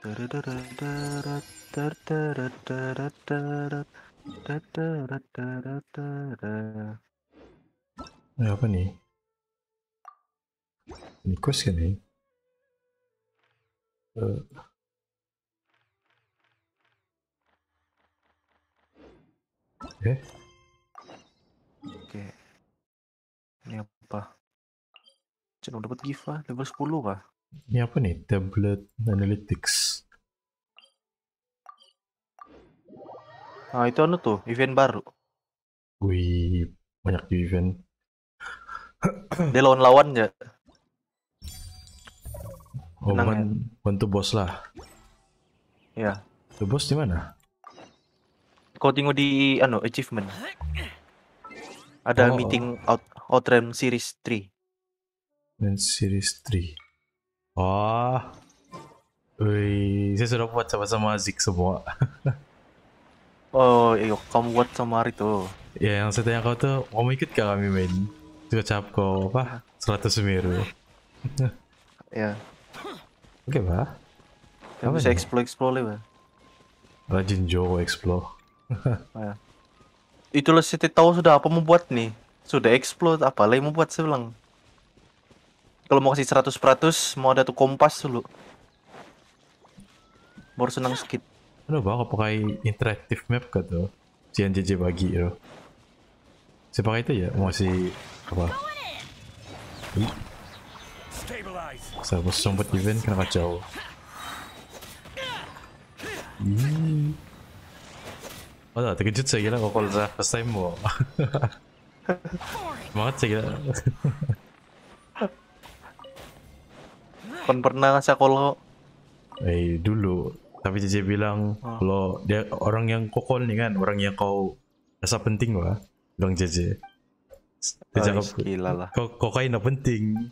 Ini apa nih? Ini quest kan nih? Uh. Oke. Okay. Oke. Okay. Ini apa? Cuma dapat gift lah, level 10 kah? Ini apa nih? Tablet Analytics. Nah, itu anu tuh, event baru. Wih, banyak di event. Dia lawan lawan ya. Oh, Menang, man, bantu bos lah. Ya. Tuh bos di mana? Kau tinggal di anu achievement. Ada oh. meeting out outram Series 3. Series 3. Wah. Oh. Wih, saya sudah buat sama-sama Zik semua. oh, iya, kamu buat sama hari tuh. Ya, yang saya tanya kau tuh, mau ikut gak kami main? juga cap kau, apa? 100 Sumeru. ya. Oke, Pak. Kamu bisa explore-explore lagi, Pak. Rajin Jowo explore. Ya. Itulah saya tahu sudah apa mau buat nih. Sudah explore, apa lagi mau buat bilang. Kalau mau kasih 100 peratus mau ada tuh kompas dulu. Baru senang sedikit. Aduh bang, Kok pakai interaktif map kah tuh? CNJJ bagi lo. Siapa pakai itu ya, mau si apa? Saya mau sempat event kenapa jauh? Hmm. Wala, terkejut saya gila kok kalau first time Mau Semangat saya gila. kan pernah ngasih kalau? Eh dulu. Tapi JJ bilang oh. lo dia orang yang kokol nih kan, orang yang kau rasa penting lah, bilang JJ. Dia oh, cakap, gila lah. Kau, kau kain penting.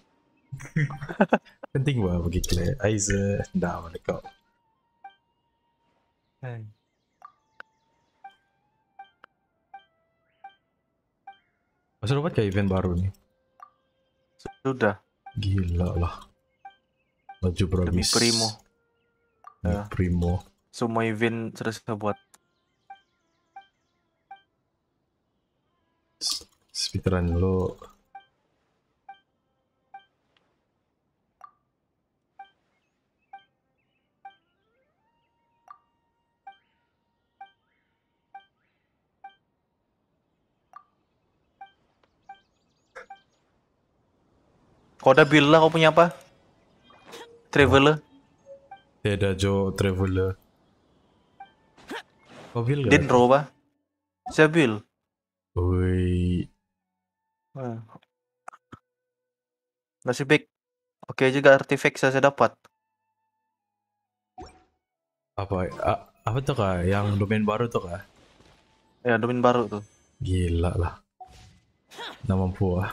penting wah bagi kalian. Aiza, dah mana kau. Masih dapat kayak event baru nih? Sudah. Gila lah. Baju promis. Demi Primo. Demi ya. Primo. Semua event terus kita buat. Speedrun lo udah bilang kau punya apa? Traveler. ada Jo Traveler. Kau Dinroba? gak? Din roba. Saya Woi. Masih big. Oke okay juga artifact saya dapat. Apa a, apa tuh kak? Yang domain baru tuh kak? Ya domain baru tuh. Gila lah. Nama mampu Oke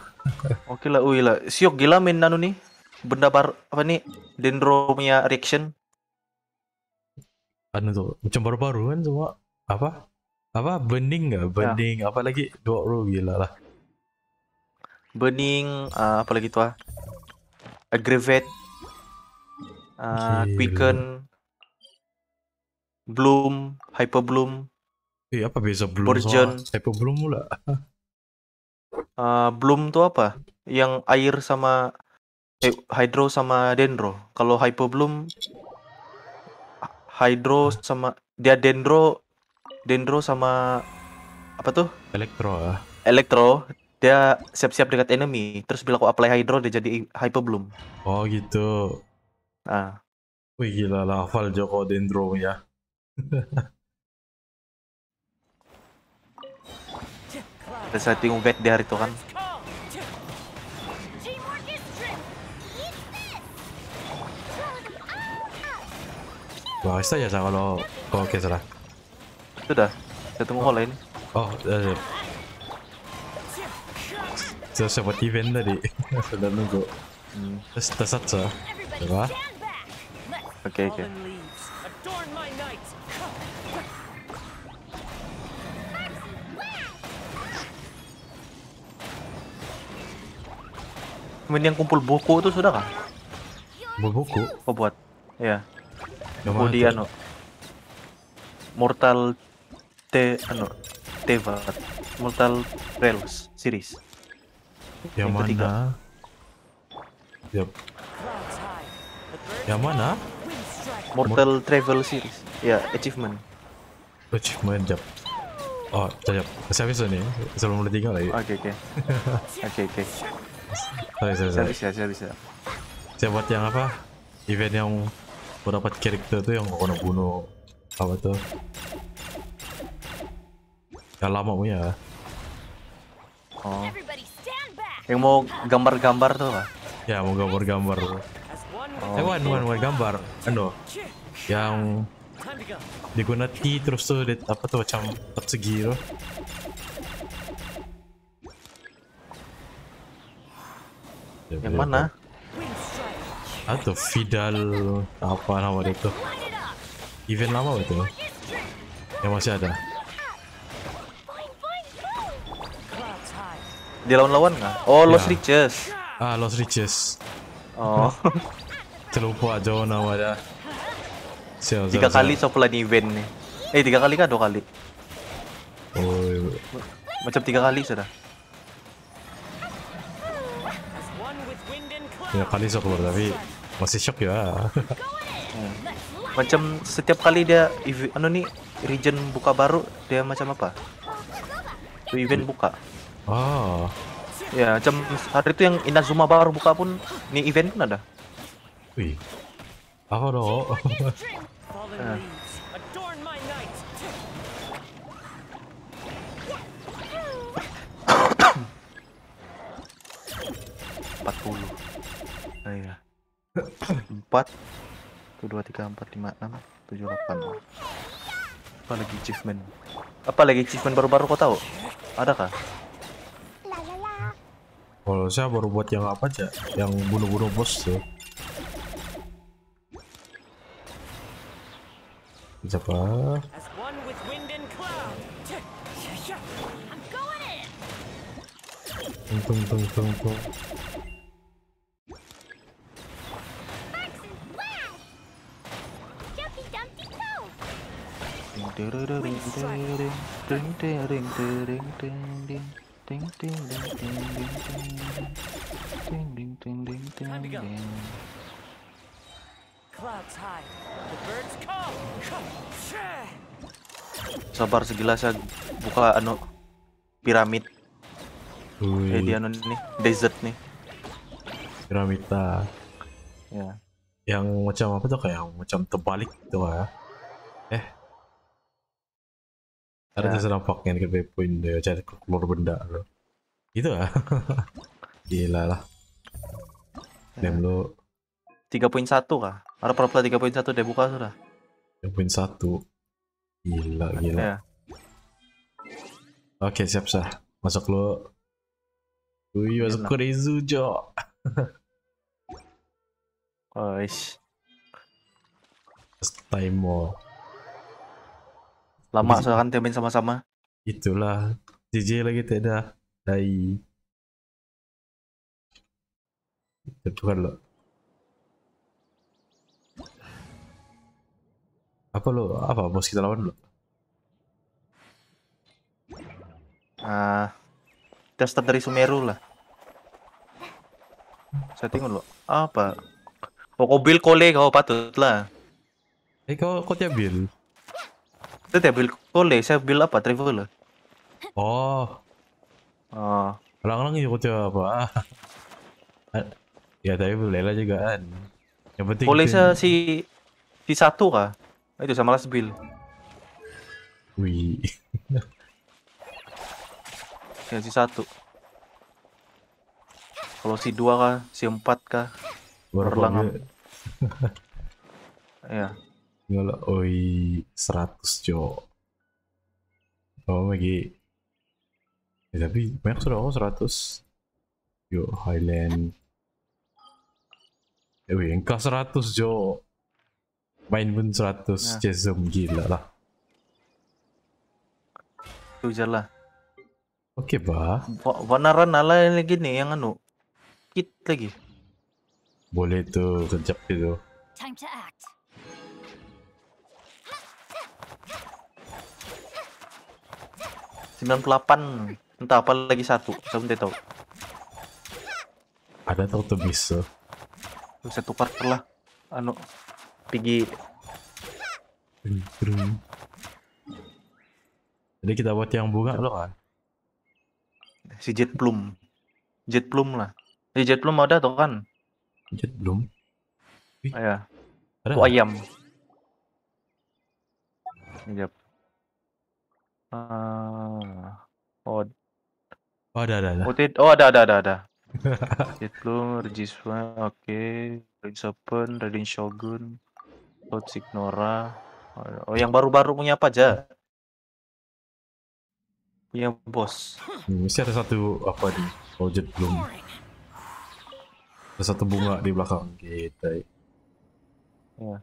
okay lah, ui lah. Siok gila main nanu nih benda baru apa nih dendromia reaction anu tuh macam baru-baru kan semua apa apa bening nggak bening ya. apa lagi dua row gila lah bening uh, ah, apa lagi tuh ah? aggravate uh, ah, quicken bloom hyper bloom eh apa biasa bloom Burgeon. hyper bloom mula uh, bloom tuh apa yang air sama Eh, Hydro sama Dendro. Kalau Hypo belum Hydro sama dia Dendro Dendro sama apa tuh? Elektro. Ah. Elektro dia siap-siap dekat enemy. Terus bila aku apply Hydro dia jadi Hypo belum. Oh gitu. Ah. Wih gila lah hafal Joko Dendro ya. saya setting back di hari itu kan. Wah, saya ya lo oh, oke okay, sudah. Sudah. Ketemu oh. lain. Oh, eh. Saya so, buat event tadi. Sudah nunggu. Hmm. Terus tersat so. Coba. Oke, okay, oke. Okay. Mending kumpul buku itu sudah kah? buku? Oh buat. Iya. Yeah. Kemudian Mortal Te anu Teva Mortal Rails series. Yang, mana? Yep. Yang mana? Mortal Mor Travel series. Ya, achievement. Achievement, jap. Oh, jap. Saya habis ini Sebelum udah tinggal lagi. Oke, oke. oke, oke. Saya bisa, saya bisa. Saya buat yang apa? Event yang beberapa karakter tuh yang gak bunuh apa tuh ya lama punya oh yang mau gambar-gambar tuh lah ya mau gambar-gambar oh, eh wan wan wan gambar ano yang diguna T terus tuh di, apa tuh macam persegi tuh yang mana? atau Fidal apa nama dia event lama itu yang masih ada dia lawan-lawan nggak oh ya. Los Riches ah Los Riches oh terlupa jauh nama dia. siap, tiga siap, kali sopelan event nih eh tiga kali kah dua kali oh iya. macam tiga kali sudah tiga kali sopelan tapi masih shock ya. macam setiap kali dia event anu nih region buka baru dia macam apa? tuh event buka. Oh. Ya, macam hari itu yang Inazuma baru buka pun nih event pun ada. Wih. Aku dong. Empat puluh. ayah oh, empat 1, 2, tiga empat lima enam tujuh delapan apa lagi achievement apa lagi achievement baru-baru kau tahu ada kah kalau saya baru buat yang apa aja yang bunuh-bunuh bos tuh siapa tung tung tung tung Sabar segelas ya buka anu piramid. Eh dia anu nih desert nih. Piramida. Ya. Yang macam apa tuh kayak yang macam terbalik gitu ya. Eh, Ya. Kan ada tuh sila fucking kape poin deh, cari keluar benda lo. Gitu ah. Gila lah. Dem ya. lu 3.1 kah? Ada poin 3.1 deh buka sudah. 3.1. Gila gila. Ya. Oke, siap sah. Masuk lo. Wih, masuk ke Rizu, Jo. Oish. Time more lama soalnya kan main sama-sama itulah JJ lagi tidak dai kan lo apa lo apa bos kita lawan lo ah uh, kita start dari Sumeru lah saya tengok lo apa kok bil kole kau patut lah eh kau kau tiap bil itu dia build kole, saya build apa? Traveler. Oh. Oh. Lang-lang ikut ya apa? Ah. ya tapi Lela juga kan. Yang penting kole saya si si satu kah? Itu sama last build. Wih. ya si satu. Kalau si dua kah, si empat kah? Berlang. ya. Yolah, oi 100 cok. Oh lagi. Ya, tapi banyak sudah oh 100. Yo, Highland. Eh, wih, engkau 100 cok. Main pun 100 nah. Jezum gila lah. Tujar lah. Oke, okay, bah. Wanaran ala lagi nih yang anu. Kit lagi. Boleh tuh kejap itu. Time to act. 98 entah apa lagi satu saya tahu ada tahu tuh bisa bisa tukar lah anu pigi jadi kita buat yang bunga lo kan si jet plum jet plum lah si jet plum ada tuh kan jet plum iya. ada oh, ayam Yap. Uh, ah. Oh, oh. ada ada. ada. Oh, oh ada ada ada ada. Titlum, Regiswa, oke. Okay. Prince Open, Raden Shogun, Lord Signora. Oh yang baru-baru punya apa aja? punya bos. Hmm, masih ada satu apa di project belum. Ada satu bunga di belakang kita. Ya.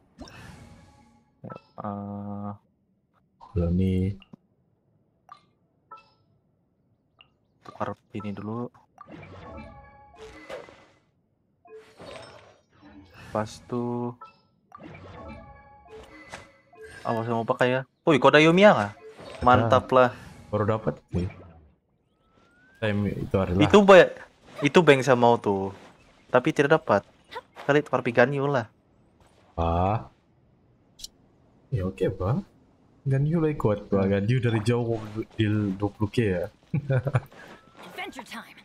Uh, ini nih. tukar ini dulu pas tuh apa saya mau pakai ya woi koda Yomiya nggak mantap ah, lah baru dapat itu adalah itu banyak itu bank saya mau tuh tapi tidak dapat kali tukar piganyu lah ah ya oke okay, bah Ganyu lah ikut bah Ganyu dari jauh deal 20k ya Adventure time.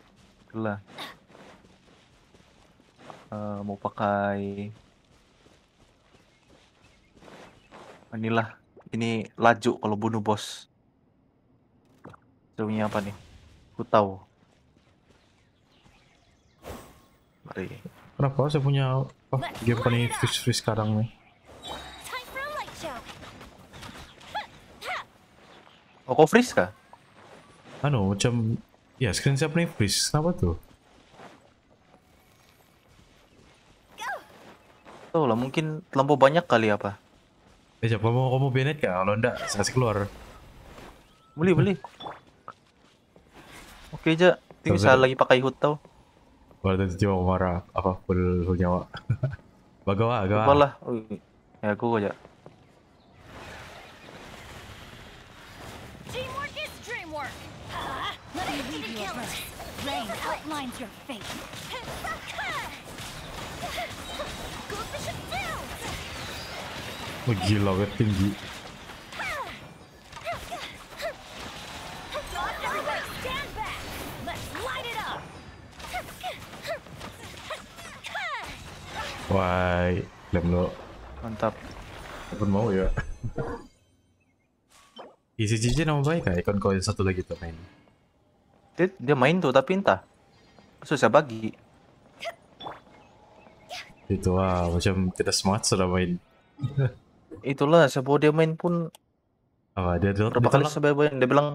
Eh, mau pakai inilah ini laju kalau bunuh bos Serunya apa nih ku tahu mari kenapa saya punya oh, game paling fish fish sekarang nih oh kau freeze kah anu macam Ya, screen siapa nih, please. Kenapa tuh? Tuh lah, mungkin terlalu banyak kali apa. Eh, siapa mau kamu benet ya? Kalau enggak, saya kasih keluar. Beli, beli. Oke aja, ini saya lagi pakai hut tau. tadi cuma marah, apa full, full nyawa. Bagawa, bagawa. Apalah, ya aku aja. outlines your fate. Wah oh, gila web tinggi Wah, lem lo Mantap Apun mau ya Isi cici nama baik kan? ikon kau yang satu lagi tuh main dia, dia main tuh tapi entah susah bagi. Itu wah, macam kita smart sudah main. Itulah sebuah dia main pun apa dia tuh berapa kali main dia bilang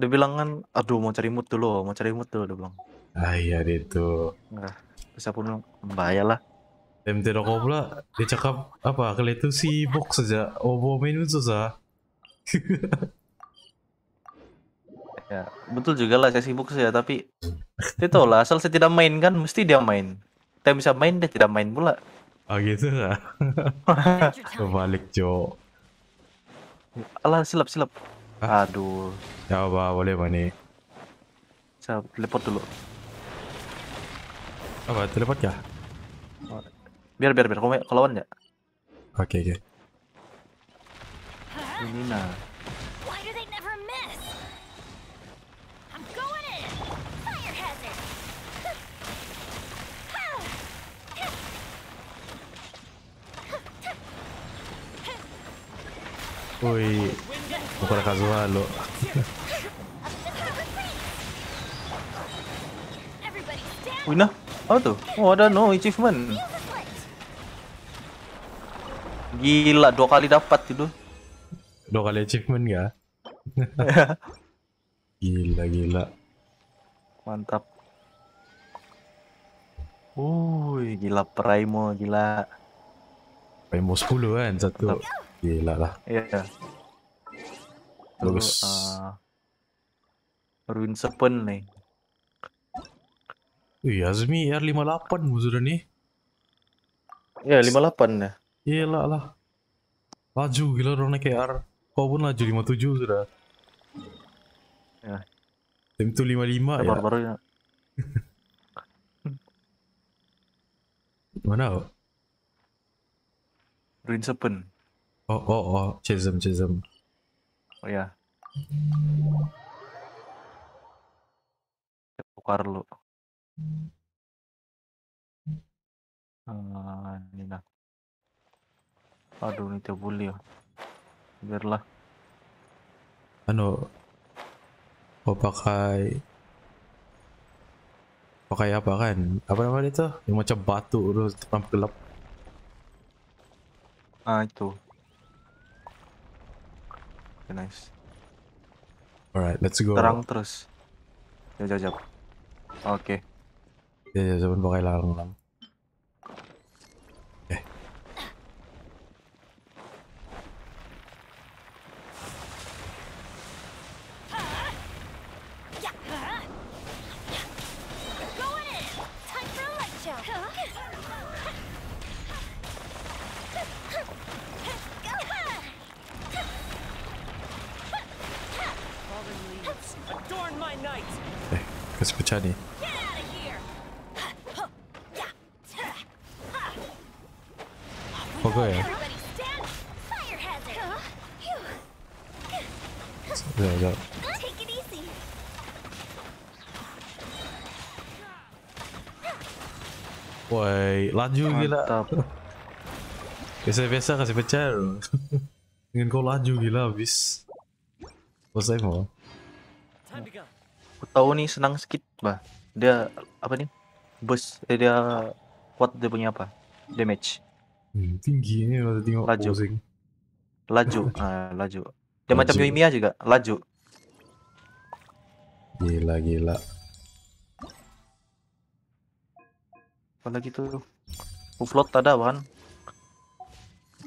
dia bilang kan aduh mau cari mood dulu mau cari mood dulu dia bilang ah iya dia itu nah, bisa pun bahaya lah MT Roko pula dia cakap apa kali itu sibuk saja oh mau main susah Ya, betul juga lah saya sibuk sih ya, tapi itu lah asal saya tidak main kan mesti dia main. Kita bisa main dia tidak main pula. Oh gitu ya? lah. Kebalik, Jo. Alah silap silap. Aduh. Coba boleh mana? Saya teleport dulu. Apa oh, teleport ya? Biar biar biar kau lawan ya. Oke okay, oke. Okay. Ini nah. Ui, ancora casuallo. Ui nah, apa tuh? Oh ada no achievement. Gila, dua kali dapat itu. Dua kali achievement ya? gila, gila. Mantap. Uy, gila Primo, gila. Primo 10 kan, satu. Mantap. Gila lah. Iya. Terus uh, Ruin Sepen nih. Wih, Azmi R58 sudah nih. Ya, 58 ya. Gila lah. Laju gila orang kayak R. Kau pun laju 57 sudah. Ya. Tim itu 55 ya. Baru-baru ya. Mana? Ruin Sepen. Oh, oh, oh, Chisholm, Chisholm. Oh ya. Tukar lu. Ah, ini nah. Aduh, ini tebuli ya. Biarlah. Ano? Oh, pakai... Pakai apa kan? Apa namanya itu? Yang macam batu terus terang gelap. Ah, itu. Okay, nice. Alright, let's go. Terang terus. Jajab. Oke. Okay. pun pakai larang Laju gila. Biasa-biasa kasih pecah loh. Ingin kau laju gila habis. Selesai mau. Aku tahu nih senang skit, bah. Dia apa nih? Bus eh, dia kuat dia punya apa? Damage. Hmm, tinggi ini udah tinggal laju. Posing. Laju, ah, laju. Dia laju. macam Yumiya juga, laju. Gila gila. Apalagi tuh Uflot ada bukan?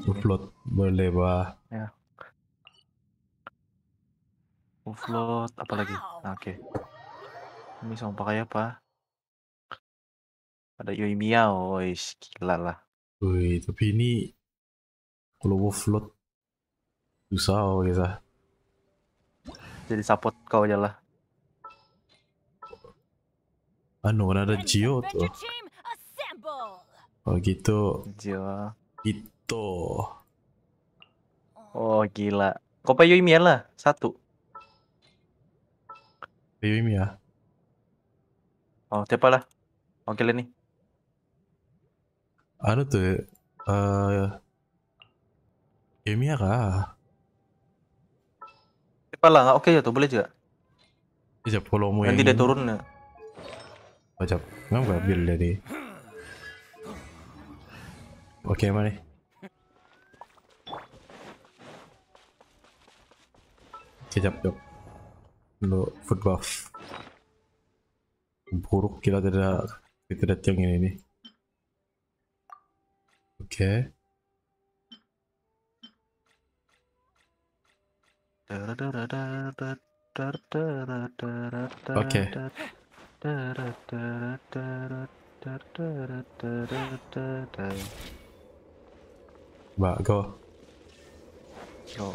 Uflot boleh bah. Ya. Uflot lagi? Nah, Oke. Okay. Ini sama pakai apa? Ada Yoimiya, woi, gila lah. Woi, tapi ini kalau Uflot susah oh ya. Jadi support kau aja lah. Anu, kan ada Geo tuh. Oh gitu. Jiwa. Gitu. Oh gila. Kopa ini lah, satu. ya. Oh, siapa lah? Oke leni. Anu tuh, uh, eh, Yuimiya kah? Siapa lah, oke ya tuh, boleh juga. Bisa follow mu Nanti dia turun ya. Wajah, nggak biar dari. Oke, okay, mari. Kejap, jok. Dulu food buff. Buruk kita tidak kita tidak yang ini da. Oke. da Oke. da da. vợ cô Ồ.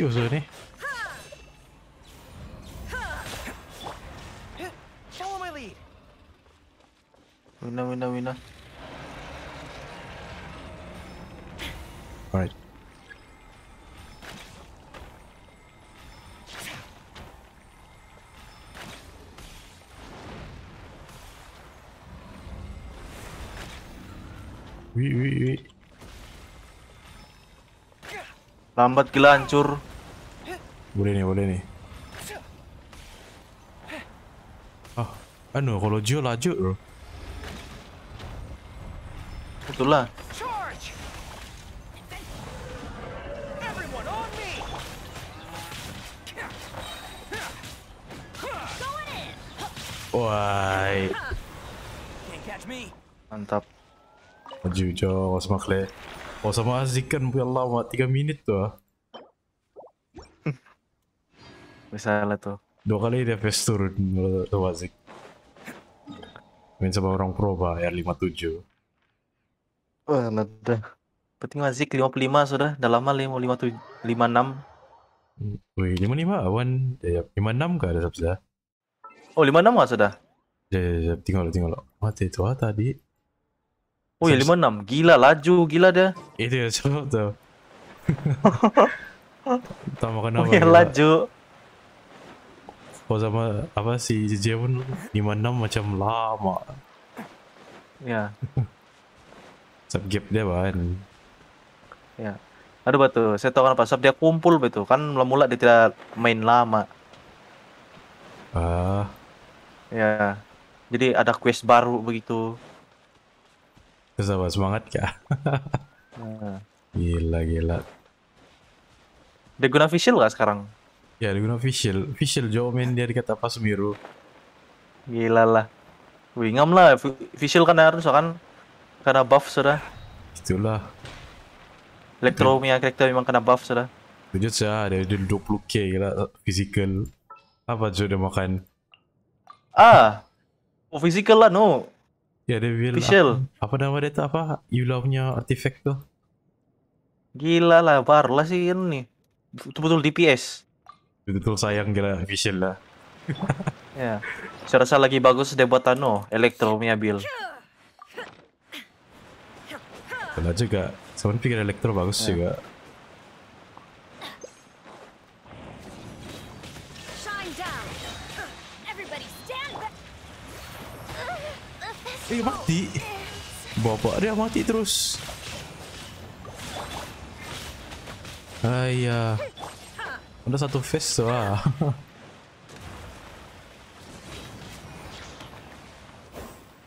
party also lead. Winner, winner, winner. Alright. Wait, wait, wait. Lambat gila hancur. Boleh nih, boleh nih. Ah, oh, anu kalau Jio laju loh. Itulah. Wah. Mantap. Maju Jo, wasmakle. Oh sama aziz kan punya lama tiga minit tuh. Ah. Misalnya tuh. Dua kali dia face turun tuh Azik. Main sama orang pro proba R57. Wah, nada. Penting Azik 55 sudah, udah lama lima lima lima enam. 56. Wih, lima awan. Eh, ya, enam kah ada sabda? Oh, lima enam kah sudah? Ya, ya, ya, tinggal, tinggal. Mati itu ah, tadi. Oh ya 56, gila laju, gila dia. Itu ya coba tuh. Tambah kenapa? Oh ya laju. Kalau sama apa si JJ pun 56 macam lama. Ya. Sub gap dia bahan. Ya. Aduh batu, saya tahu kenapa sub dia kumpul betul kan mula-mula dia tidak main lama. Ah. Uh. Ya. Jadi ada quest baru begitu. Kesama semangat ya. Gila, gila. Udah guna facial gak sekarang? Ya, udah guna facial. Facial jauh main dia dikata apa semiru. Gila lah. Wingam lah, facial kan harus kan karena buff sudah. Itulah. Elektro punya karakter memang kena buff sudah. Tujuh sah, ada 20k gila physical. Apa sudah makan? Ah, oh, physical lah no. Ya dia bilang Official. Apa, nama dia tuh apa? nya artifact tuh. Gila lah, lah sih ini. Betul-betul DPS. Betul betul sayang gila Official lah. ya. Saya rasa lagi bagus dia buat Tano, Electro punya build. Benar juga. Sebenarnya pikir Electro bagus ya. juga. Eh mati. Bapak dia mati terus. Ayah. Udah satu face tuh ah.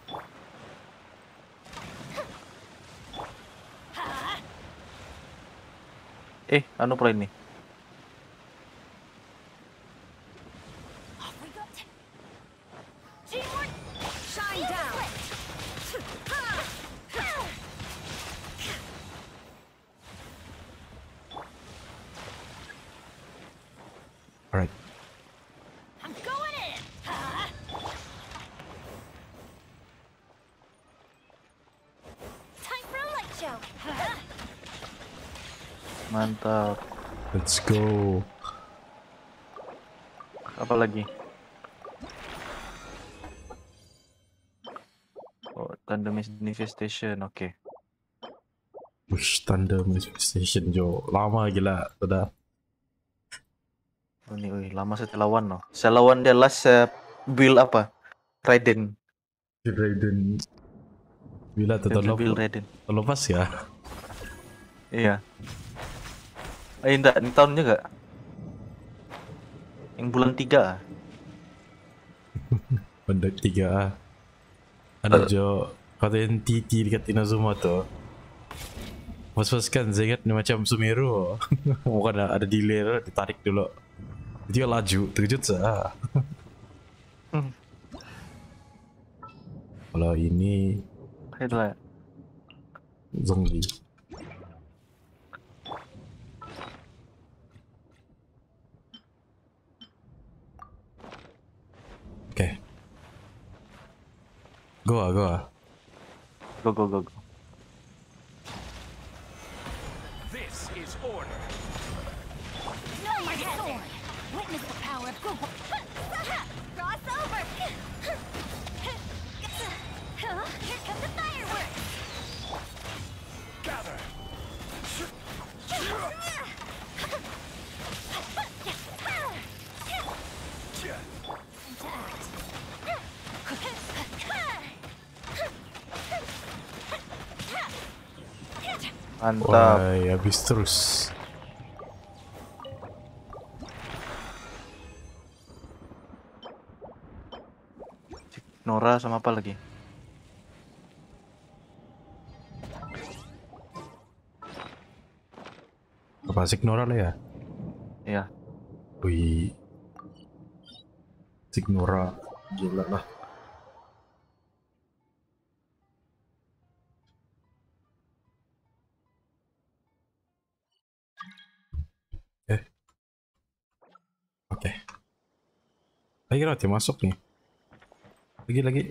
eh, anu pro ini. manifestation, okay. Ush, thunder manifestation jo. Lama gila, sudah. Ini ui, lama saya lawan no. Saya lawan dia last uh, build apa? Raiden. Raiden. Bila terlalu build Raiden. pas ya. Iya. Eh enggak, ini tahunnya enggak? Yang bulan 3. Bulan 3 Ada uh. Jo Kata yang TT dekat Inazuma tu Was-was kan saya ingat ni macam Sumeru Bukan ada delay tu ditarik dulu Dia laju terkejut sah hmm. Kalau ini Headlight Zombie Go Goa, go Go, go, go, go. Mantap. Wah, ya, habis terus. Nora sama apa lagi? Apa Signora lah ya? Iya. Wih. Signora gila lah. Lagi lah dia masuk nih. Lagi lagi.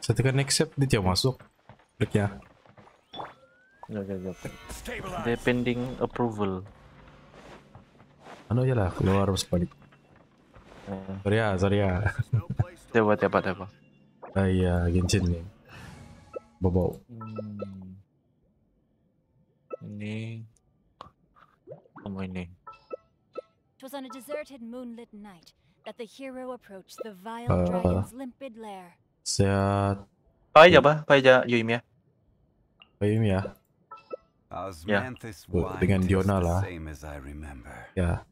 Saya tekan accept dia masuk. Klik ya. Oke oke. Dia pending approval. Anu aja lah keluar sebalik. Eh. Sorry ya, sorry ya. Coba tiap apa Ah iya, gincin nih. Bobo. Hmm. Ini kamu ini. It was on a deserted moonlit night that the hero approached the vile uh, dragon's limpid lair. Pai Paella ba? Pai Yuimia. Yuimia. Ya. Pai ya. ya. Dengan Diona lah. Ya.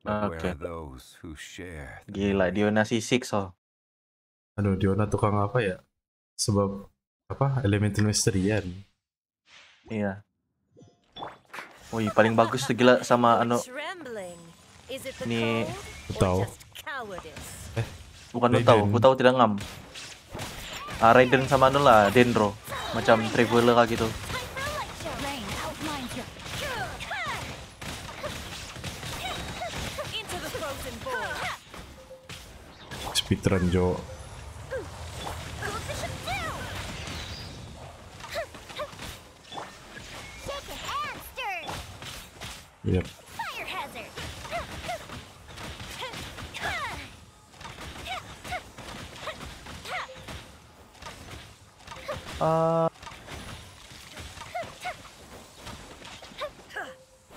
Oke. Okay. Gila, Diona si Six oh. Aduh, Diona tukang apa ya? Sebab apa? Elemental Mysterian. Iya. Wih, paling bagus tuh gila sama anu. Ini tahu Eh, bukan Raiden. aku tahu tidak ngam. Ah, Raiden sama anu lah, Dendro. Macam Traveler lah gitu. Speedrun, Jo. Yep. Uh,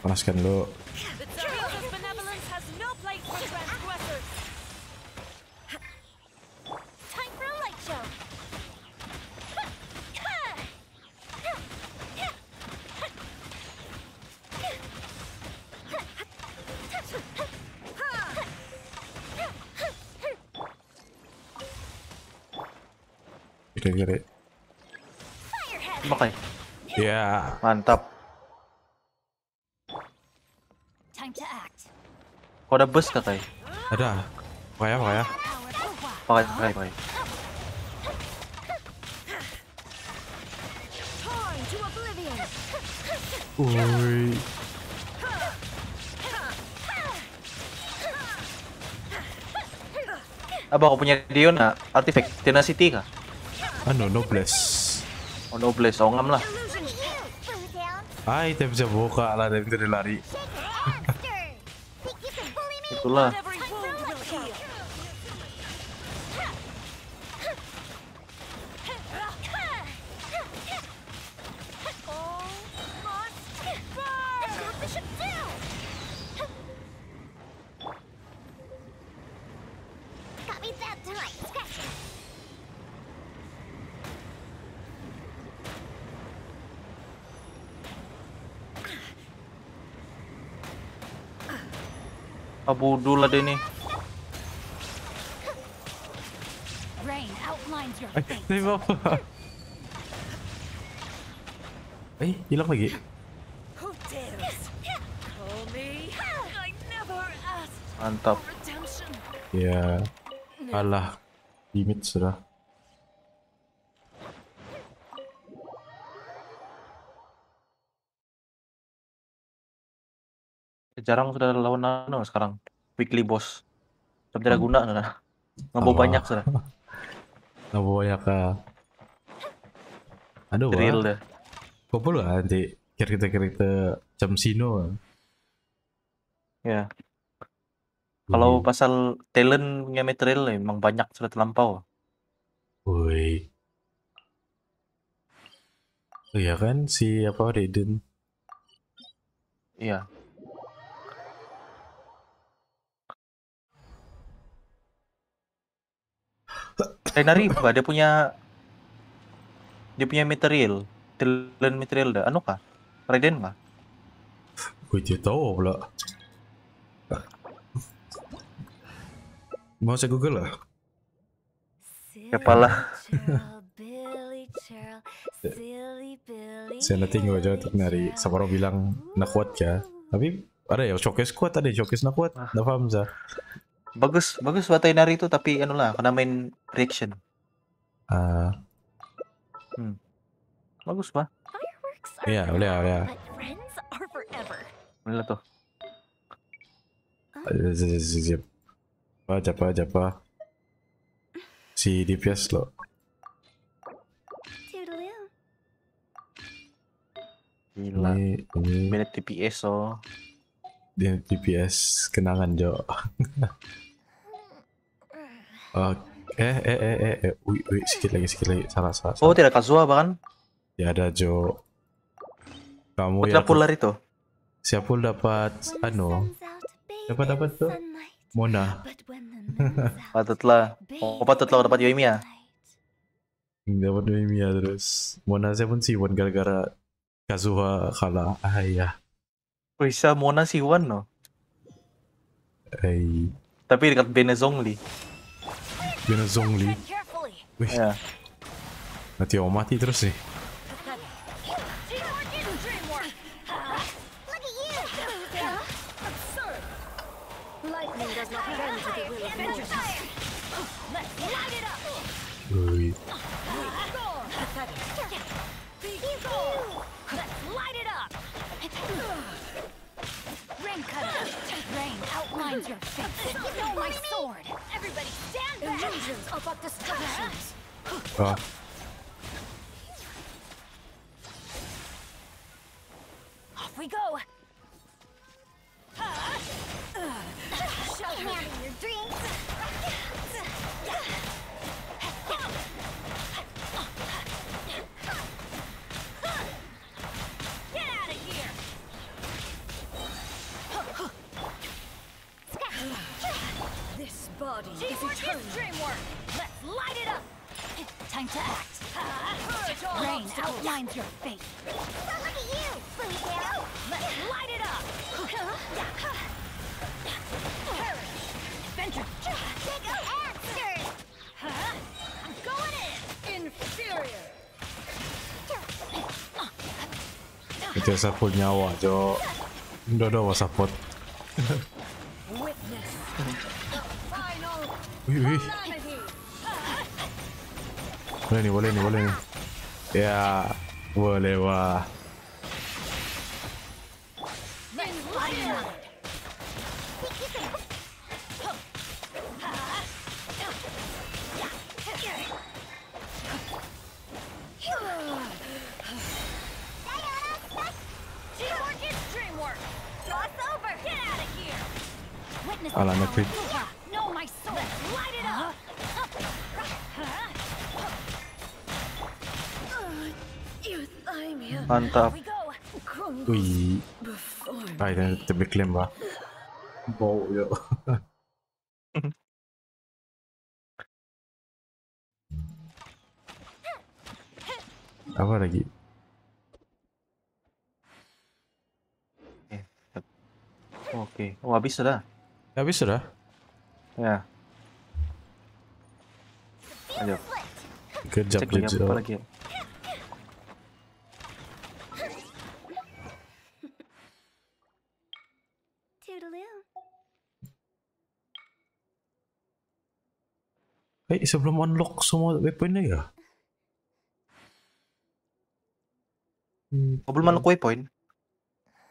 panaskan dulu. Okay, get it. Bakal. Ya. Yeah. Mantap. Kau ada bus kakak? Ada. Pakai pakai ya. Pakai pakai pakai. Ui. Abah aku punya nak artifact Tenacity City kah? Ano, no bless. Ono oh, Blaze songam lah. Hai, ah, itu bisa buka lah tapi tidak dilari. Itulah. pudul ada ini. Eh, ini apa? Eh, hilang lagi. Mantap. Ya. Alah, limit sudah. Jarang sudah lawan Nano sekarang weekly boss tapi tidak guna hmm. sudah. nggak banyak sudah. nggak banyak ke ah. aduh real deh ah. kok perlu ah, nanti kira kita kira jam sino ya kalau pasal talent punya material ya, emang banyak sudah terlampau woi Iya kan si apa Raiden? Iya. Rainer riba dia punya dia punya material dan material dah anu kah Raiden mah? gue jadi tahu pula mau saya google lah kepala saya nanti gue jauh nari seorang bilang nak kuat ya tapi ada ya showcase kuat ada showcase nak kuat nak ah. paham sah Bagus, bagus Watai itu tapi anu lah, kena main reaction. Uh. Hmm. Bagus, Pak. Iya, boleh, boleh. Boleh lah tuh. Oh. Eh, zip. Apa, apa, apa. Si DPS lo. Gila. Ini, ini. DPS oh di GPS kenangan Jo. Oke, oh, eh eh eh eh eh ui ui sedikit lagi sedikit lagi salah salah. Oh tidak Kazuha bahkan? Ya ada Jo. Kamu Putra ya. Pular itu. Siapa dapat anu? Dapat dapat tuh. Mona. patutlah. Oh patutlah dapat Yumi ya. Hmm, dapat Yumi ya terus. Mona saya pun sih buat gara-gara Kazuha kalah. Ah iya bisa Mona Siwan no. Hey. Tapi dekat Benazongli. Benazongli. Wih. Ya. Nanti om mati terus sih. know my sword. Everybody stand back. Illusions are to distractions. Oh. Off we go. Show me your body Teamwork is eternal. Is dream work. Let's light it up. Time to act. Rain outlines your fate. look at you, Blue Tail. Let's light it up. adventure. I'm going in. Inferior. Itu saya punya wajah. Dodo was support. Boleh ni, boleh ni, boleh ni. Ya, boleh wah. quit. Mantap. Ah, ini tebik klaim beklämma. Bau yuk. Apa lagi? Oke, okay. oh habis sudah. habis sudah. Ya. Ayo. good job. Apa lagi ya? Eh, sebelum unlock semua waypointnya ya? Hmm. sebelum unlock waypoint?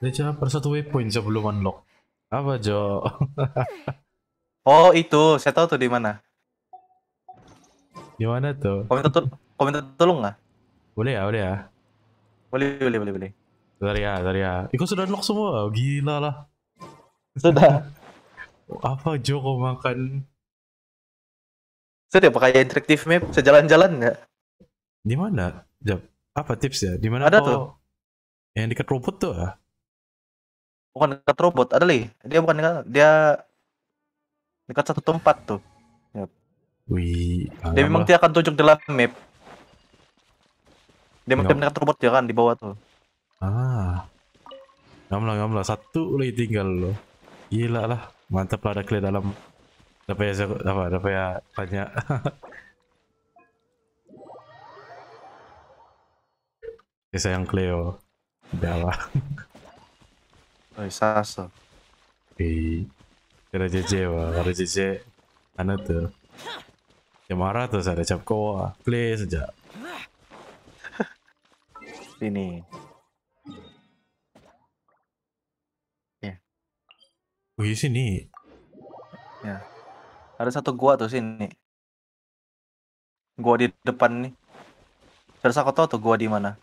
Dia ya, per satu waypoint sebelum unlock. Apa, Jo? oh, itu. Saya tahu tuh di mana. Di mana tuh? Komentar komentar tolong nggak? Boleh ya, boleh ya. Boleh, boleh, boleh, boleh. Dari ya, dari ya. Iku sudah unlock semua. Gila lah. Sudah. Apa Jo kau makan saya tidak pakai interaktif map, sejalan jalan nggak? Di mana? Apa tips ya Di mana? Ada tuh. Yang dekat robot tuh ah? Bukan dekat robot, ada li. Dia bukan dekat, dia dekat satu tempat tuh. Yep. Wih. Dia memang tidak akan tunjuk dalam map. Dia memang dekat robot ya kan di bawah tuh. Ah. Gamla gamla satu lagi tinggal lo. Gila lah. Mantap lah ada clear dalam Dapat ya apa oh, iya Dapat ya banyak. Isa yung Cleo. Dawa. Ay, Sasa. Okay. Kira JJ ba? Kira JJ, ano to? Yamara to sa recap ko. Play saja. Sini. Yeah. Wih, sini. Ya. Yeah. Ada satu gua tuh sini. Gua di depan nih. Terus aku tahu tuh gua di mana.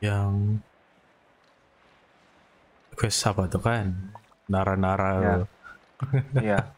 Yang quest apa tuh kan? Nara-nara. Ya. Iya.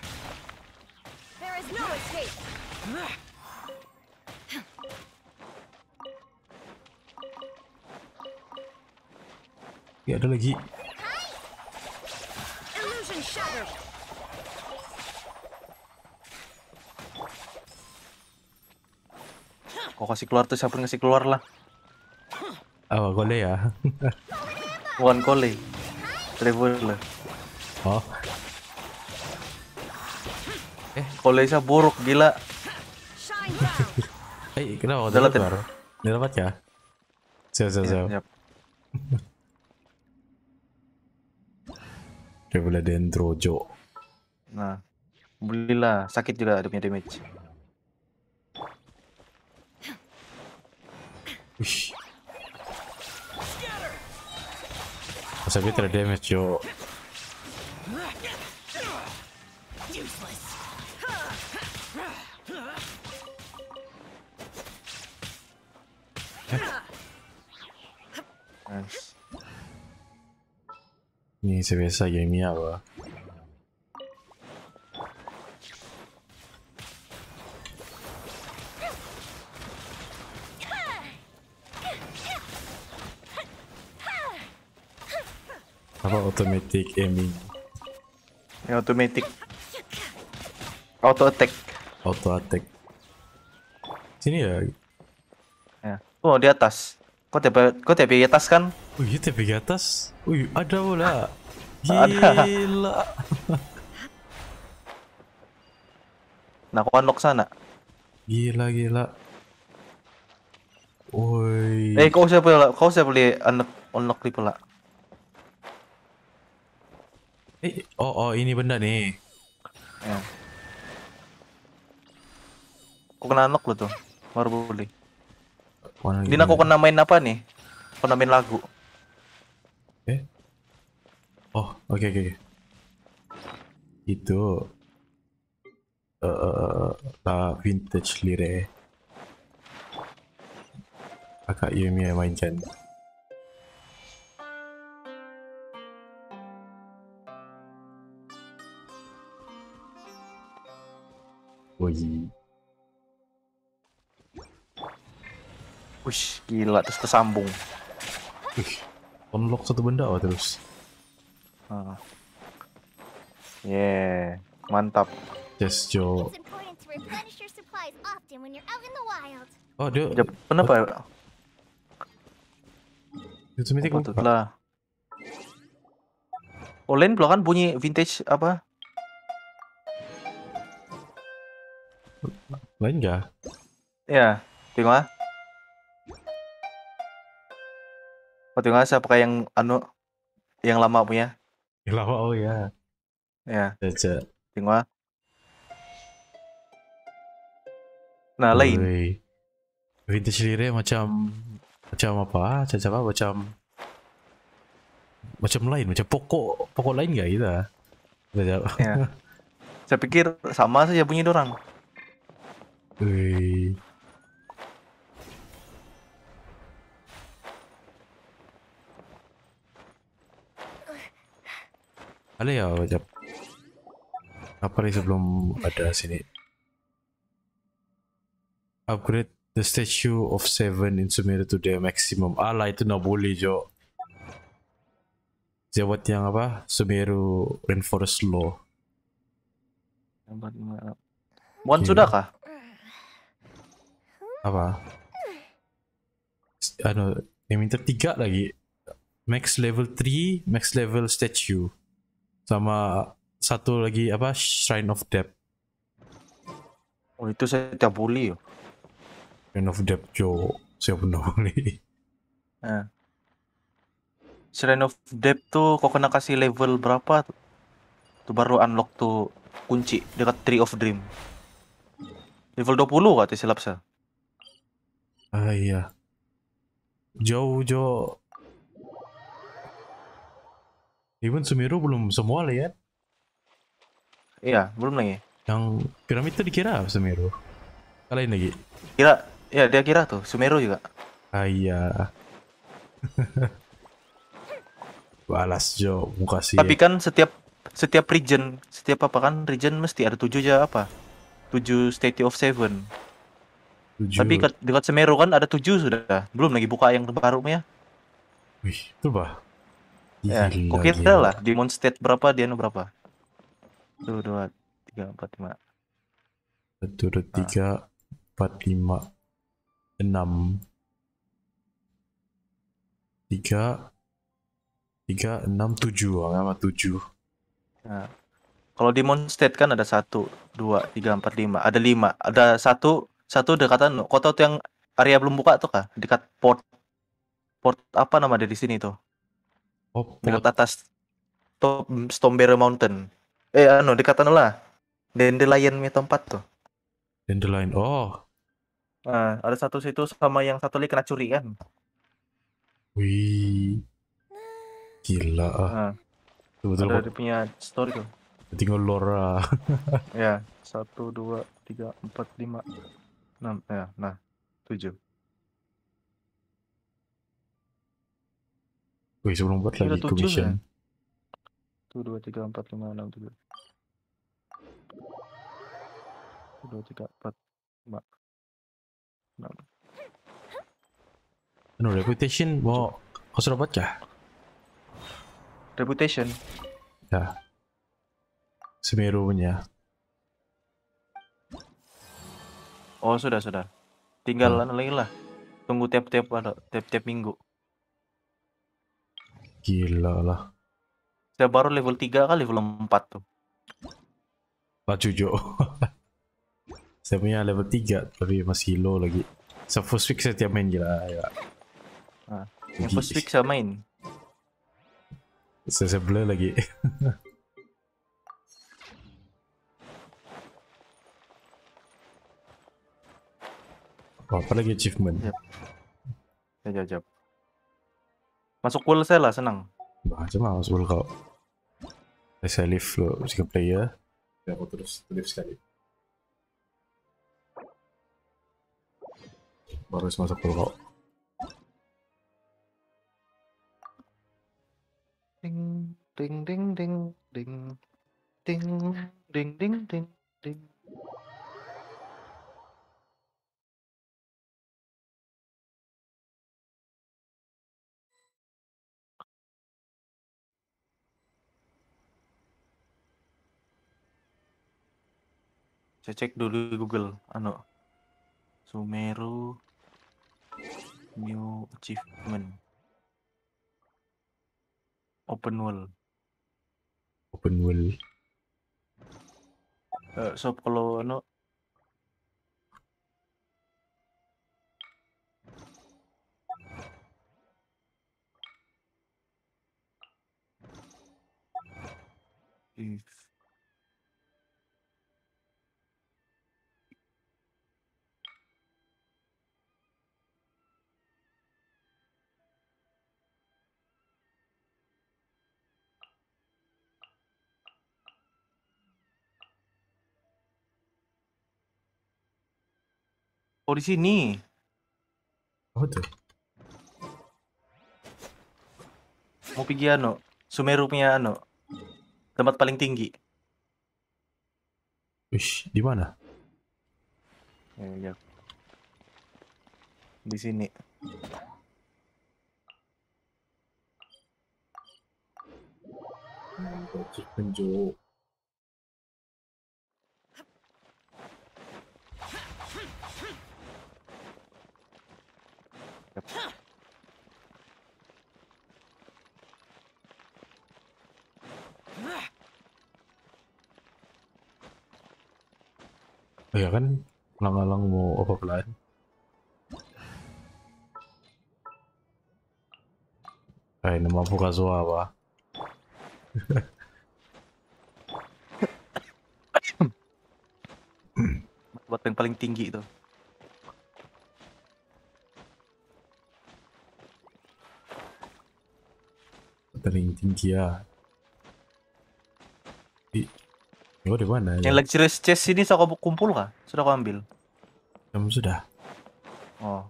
There is no escape. Ya ada lagi. Kok kasih keluar tuh siapa ngasih keluar lah. Oh, kole ya. One kole. Level lah. Oh kolesa buruk gila. Hei, eh, kenapa udah ya? lebar? lewat ya? Siap, siap, siap. Yep. dendro, dendrojo. Nah, belilah. Sakit juga ada punya damage. Wih. Masa dia damage, Jo. に se ve esa gameaba. Apa automatic aiming? Ya, automatic. Auto attack. Auto attack. Sini ya. Ya. Oh, di atas. Kok TP, kok TP atas kan? Oh iya TP atas? Wih, ada bola. Gila. nah, aku unlock sana. Gila, gila. Woi. Eh, kau siapa pula? Kau siapa beli unlock unlock clip pula? Eh, oh oh ini benda nih. Ya. Kau kena unlock lo tuh. Baru boleh. Dina kau kena main apa nih? Kau kena main lagu. Oh, oke okay, oke. Okay. Itu uh, eh, ta eh, eh, vintage lire. Kakak Yumi yang mainkan. Woi. Wih, gila terus tersambung. Wih, unlock satu benda oh terus. Hmm. Yeah, mantap. Yes, Joe. Oh, dia Jep, kenapa ya? Jutsu Mythic oh, lah. Olen pula kan bunyi vintage apa? Lain Ya. Ya, tengok ah. Oh, tengok ah, siapa yang anu yang lama punya? Ilawa, oh ya. Ya. Jaja. Tingwa. Ah. Nah, lain. Vintage sendiri macam macam apa? Macam apa? Macam macam lain, macam pokok pokok lain gak kita? Macam. Ya. Saya pikir sama saja bunyi orang. Wih. Ada ya wajib. Apa nih sebelum ada sini? Upgrade the statue of seven in Sumeru to the maximum. Alah itu nggak boleh Jo. Jawat yang apa? Sumeru Rainforest Law. Mon okay. sudah kah? Apa? Ano, yang minta tiga lagi. Max level 3, max level statue sama satu lagi apa Shrine of Death. Oh itu saya tidak boleh. yo. Shrine of Death jo saya benar bully. Nah. Shrine of Death tuh kok kena kasih level berapa tuh? tuh baru unlock tuh kunci dekat Tree of Dream. Level 20 kata silap saya. Ah iya. Jauh jauh Even Sumeru belum semua lah ya. Iya, belum lagi. Yang piramid itu dikira Sumeru. Kalian lagi. Kira, ya dia kira tuh Sumeru juga. Ah iya. Balas Jo, muka sih. Tapi kan setiap setiap region, setiap apa kan region mesti ada tujuh aja apa? Tujuh state of seven. Tujuh. Tapi dekat, Semeru kan ada tujuh sudah. Belum lagi buka yang terbaru ya. Wih, itu bah. Ya, kok Kukit lah. Demon state berapa? Dianu berapa? Tuh, dua, tiga, empat, lima. Satu, dua, ah. tiga, empat, lima, enam, tiga, tiga, enam, tujuh, sama tujuh. Nah, kalau demon state kan ada satu, dua, tiga, empat, lima. Ada lima. Ada satu, satu dekatan kota yang area belum buka tuh kah? Dekat port, port apa nama dia di sini tuh? Oh, dekat atas top Stormberry Mountain. Eh anu dekat anu lah. Dandelion mi tempat tuh. Dandelion. Oh. Nah, ada satu situ sama yang satu lagi kena curian. Wih. Gila ah. Nah. -betul ada dia punya story tuh. Tinggal Laura. Ah. ya, satu, dua, tiga, empat, lima, enam, ya, nah, tujuh. Wih, sebelum buat lagi ya? commission. Tuh dua tiga empat lima enam tujuh. Dua tiga empat lima enam. No anu, reputation mau kau sudah baca? Reputation. Ya. Semerunya. Oh sudah sudah. Tinggal hmm. Anu lagi lah. Tunggu tiap-tiap anu, tiap-tiap minggu. Gila lah. Saya baru level 3 kali level 4 tuh. Pak Jojo. saya punya level 3 tapi masih low lagi. Saya first week saya tiap main gila. Ya. Nah, yang first week saya main. Saya, saya blur lagi. oh, apa lagi achievement? Ya. Ya, jawab. Ya, ya. Masuk full saya lah, senang. Aja mah masuk full kok. Saya live lo, single player. Ya, aku terus live sekali. Baru masuk full kok. Ding, ding, ding, ding, ding, ding, ding, ding, ding. Saya cek dulu Google. Ano? Sumeru New Achievement. Open World. Open World. Uh, eh, so kalau ano If Oh di sini. Oh tuh. Mau pergi ano? Sumeru punya ano? Tempat paling tinggi. Ush, di mana? Ya, ya. Di sini. Penjuk. Yep. Oh ya kan, ngalang-ngalang mau apa overplan. Ay, naman po apa? Buat yang paling tinggi itu. paling tinggi ya di oh di mana yang ya? luxurious chest ini sudah kau kumpul kah sudah kau ambil kamu sudah oh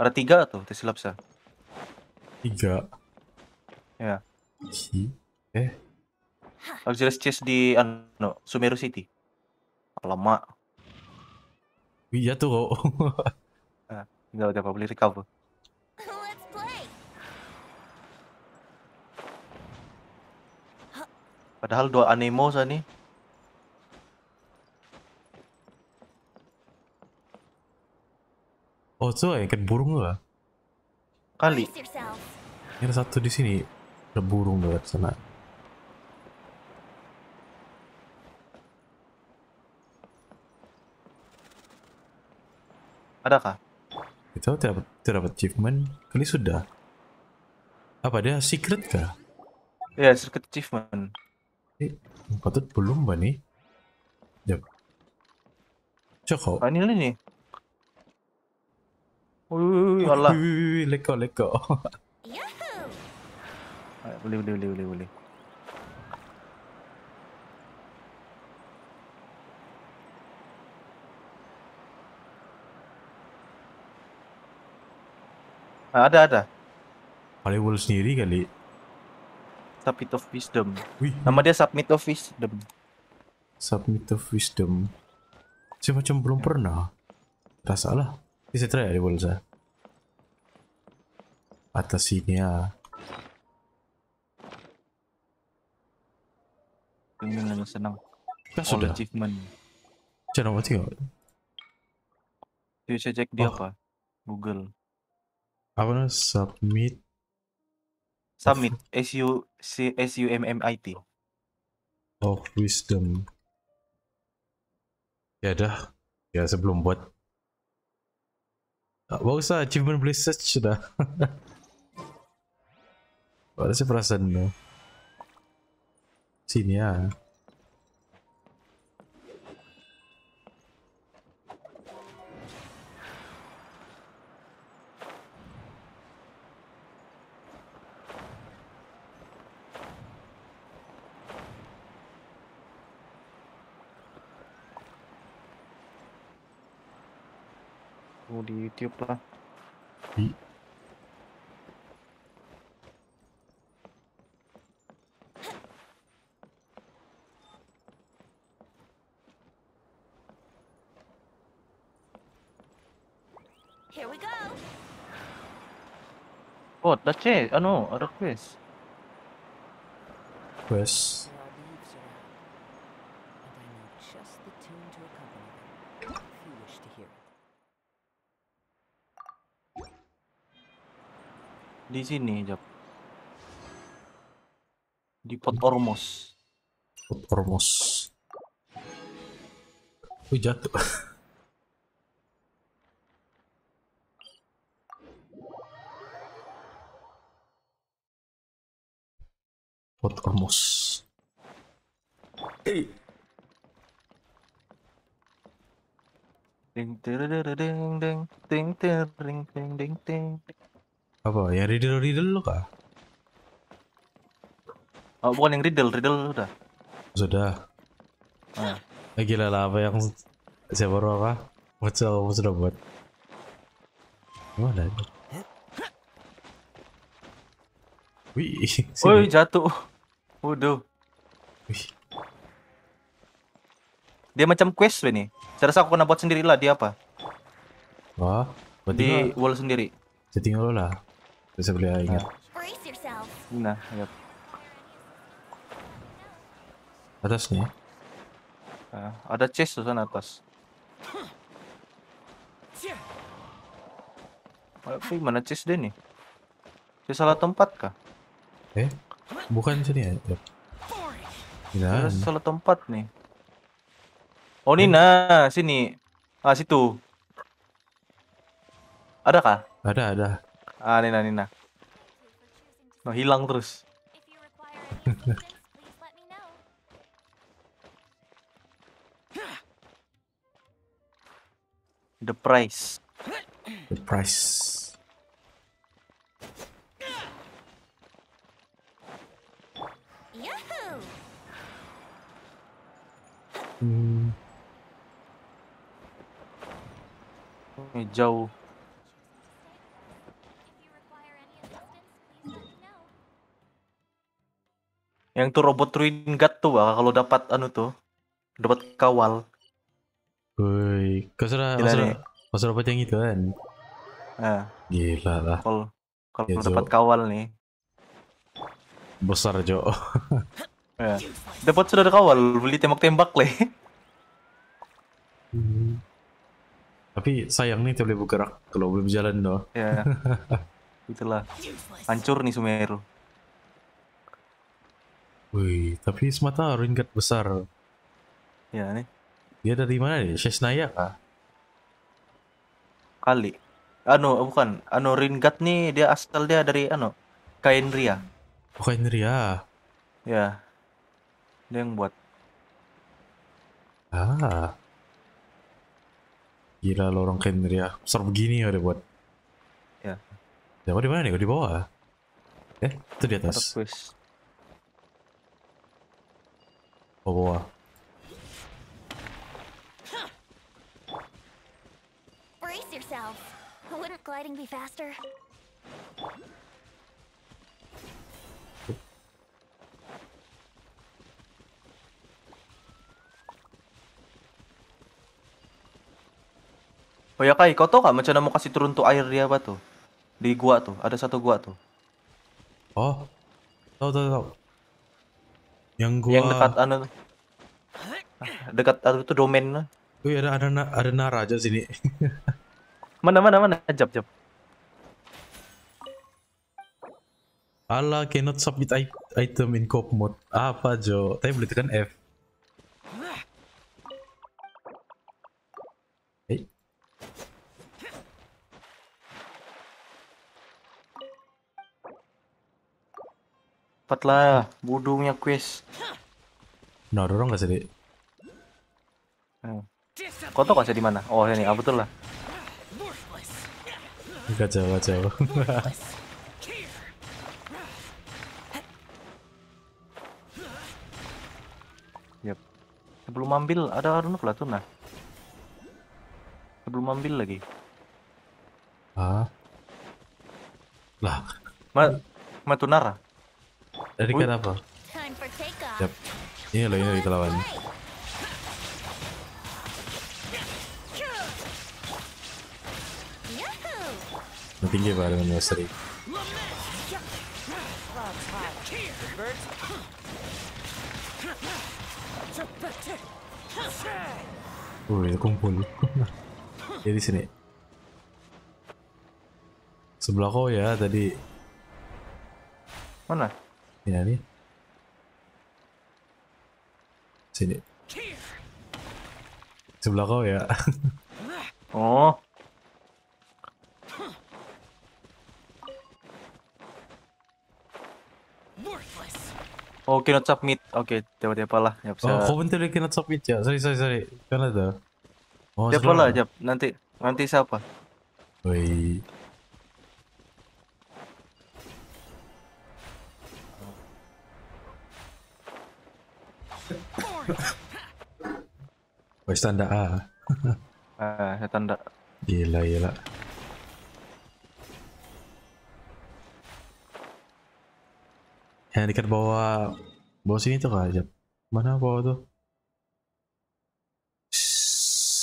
ada tiga tuh tersilap silap tiga ya si eh luxurious chest di ano Sumeru City lama iya tuh kok oh. nah, tinggal udah beli recover Padahal dua anemo sana. Oh, so ikan burung gak? Kali. Ini ada satu di sini. Ada burung lewat sana. kah Kita tidak, tidak dapat achievement. Kali sudah. Apa dia secret kah? Ya, yeah, secret achievement. Ini patut belum ba nih? Jap. Ya. Cok. Ini ini nih. Wih, Allah. Wih, leko leko. Eh, boleh boleh boleh boleh boleh. Ah, ada ada. Hollywood sendiri kali. Submit of Wisdom. Wih. Nama dia Submit of Wisdom. Submit of Wisdom. Saya macam belum pernah. Rasa lah. Bisa try di saya. Atas sini ya. Senang senang. Nah, sudah. achievement. Jangan mati kau. saya cek dia oh. apa? Google. Apa submit Summit S S U U C M M I T Of oh, Wisdom. Ya dah. Ya sebelum buat. Tak usah achievement boleh search sudah. Ada sih perasaan Sini ya. YouTube Here we go. Oh, that's it. Oh no, other quest. di sini Jap di pot ormos pot ormos Wih jatuh pot ormos ding ding ding ding ding ding ding ding ding ding apa? Yang riddle-riddle lo kah? Oh, bukan yang riddle, riddle udah. Sudah. Ah. Eh, lagi lah apa yang saya baru apa? buat up, what's up buat? Gimana Wih, sini. Wih, jatuh. Waduh. Wih. Dia macam quest ini. Saya rasa aku kena buat sendiri lah dia apa? Wah, berarti di wall sendiri. Setting lo lah. Bisa beli ingat. Nah, lihat. Atas nih. Ah, ada chest di sana atas. Tapi ah, mana chest dia nih? Di salah tempat kah? Eh, bukan sini eh. ya. Ada Salah tempat nih. Oh, ini nah, sini. Ah, situ. Ada kah? Ada, ada. Ah, Nina, Nina. No, hilang terus. The price. The price. Hmm. Eh, jauh. yang tuh robot ruin gat tuh bah, kalau dapat anu tuh dapat kawal woi kau sudah kau sudah yang itu kan nah. gila lah kalau kalau ya, dapat kawal nih besar Jo ya. dapat sudah ada kawal beli tembak-tembak leh hmm. tapi sayang nih tidak boleh bergerak kalau belum jalan doh ya itulah hancur nih Sumeru Wih, tapi semata ringgit besar. Ya nih. Dia dari mana nih? Shesnaya kah? Kali. Anu bukan, anu ringgit nih dia asal dia dari anu kain ria. Oh, kain ria. Ya. Dia yang buat. Ah. Gila lorong kain ria besar begini ya dia buat. Ya. Ya, di mana nih? Di bawah. Eh, itu di Atas Boa. Brace yourself. Wouldn't gliding be faster? Oh ya Kai, kau tau gak macam mau kasih turun tuh air dia apa tuh? Di gua tuh, ada satu gua tuh. Oh, tau tau tau. Yang gua Yang dekat anu dekat anu itu domain lah. Oh, ada ada ada Nara aja sini. mana mana mana jap jap. Allah cannot submit item in cop mode. Apa Jo? Tapi beli tekan F. Cepatlah, bodohnya quest. Nah, dorong gak sedih. Hmm. Kok tau gak di mana? Oh ini, ah, betul lah. Gak jauh, gak jauh. yep. Sebelum ambil ada Arno Platuna. Sebelum ambil lagi. Ah. Lah. Ma Matunara. Dari kata apa? Yap. Ini loh ini lawan. tinggi pak dengan Mastery. Oh, ya kumpul. Jadi di sini. Sebelah kau ya tadi. Mana? ini nih Sini. Sebelah kau ya. oh. Oh, cannot submit. Oke, okay, tiba-tiba lah. Ya, bisa. Oh, lagi cannot submit ya. Sorry, sorry, sorry. kenapa ada. Oh, tiba lah, Nanti, nanti siapa? Woi. Wah, standar A. Eh, Iya tanda. Gila, gila. Yang dekat bawah bawah sini tuh kah? Mana bawah tuh?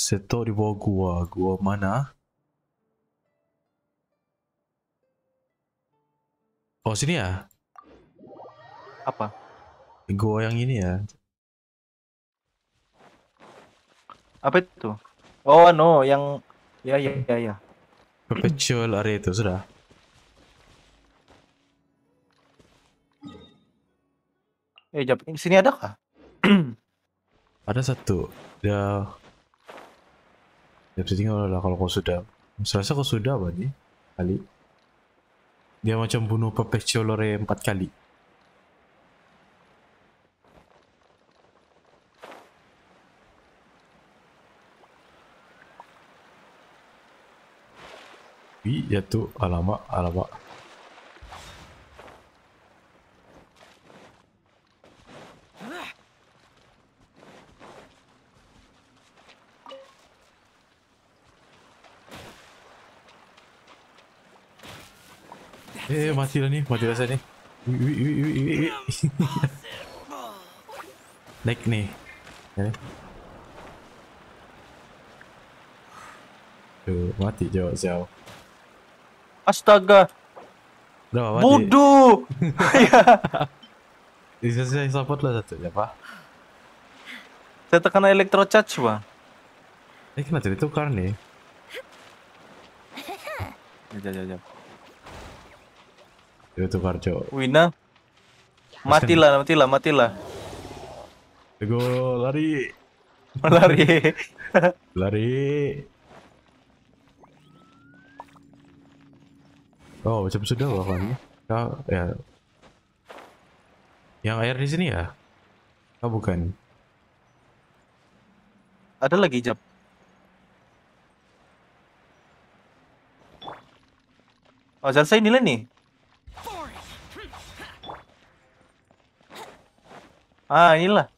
Seto di bawah gua. Gua mana? Oh sini ya? Apa? Gua yang ini ya. Apa itu? Oh no, yang ya ya ya ya. Perpetual hari itu sudah. Eh, jap, sini ada kah? ada satu. Ya. Ya bisa tinggal lah kalau kau sudah. Serasa kau sudah apa nih? Kali. Dia macam bunuh perpetual hari empat kali. api jatuh ya ah, alamak alamak ah, Eh, mati lah ni, mati rasa ni. Naik ni. Ya. Eh. mati jauh jauh. Astaga. Bodoh. Iya Bisa saya support lah satu ya, Pak. Saya tekan electro charge, Pak. Eh, kenapa jadi tukar nih? ya, ya. ya, ya. Jadi tukar, Cok. Wina. Matilah, matilah, matilah. Gue lari. Lari. lari. Oh, macam sudah bahkan. Kau ya. Yang air di sini ya? Oh, bukan. Ada lagi jap. Oh, jangan saya nilai nih. Ah, inilah.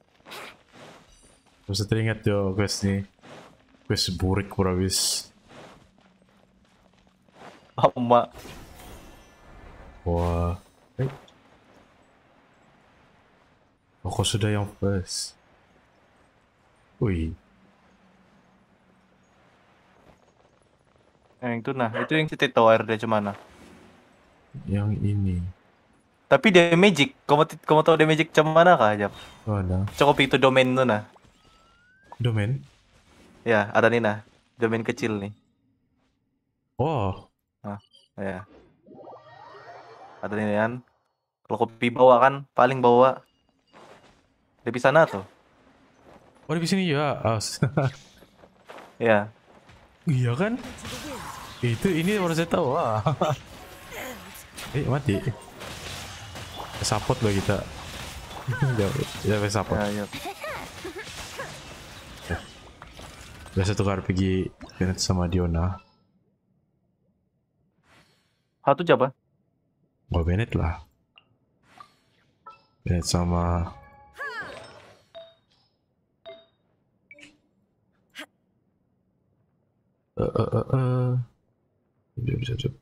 Bisa teringat yo quest nih. Quest burik kurang habis. mbak. Wah. Oh, eh. kok sudah yang first? Wih. Yang itu nah, itu yang titik tower dia nah. Yang ini. Tapi dia magic. Kamu kamu tahu dia magic cemana kah, Jap? Oh, nah. Cukup itu domain tuh nah. Domain? Ya, ada nih nah. Domain kecil nih. Oh. Nah, ya ini kan kalau kopi bawa kan paling bawa di sana tuh oh di sini ya as ya iya kan itu ini baru saya tahu ah eh mati support loh kita ya ya support ya, ya. Biasa eh. tukar pergi Granat sama Diona. Hatu siapa? gue Bennett lah. Bennett sama... Eh, eh, eh, eh. Eh, ya. eh, eh,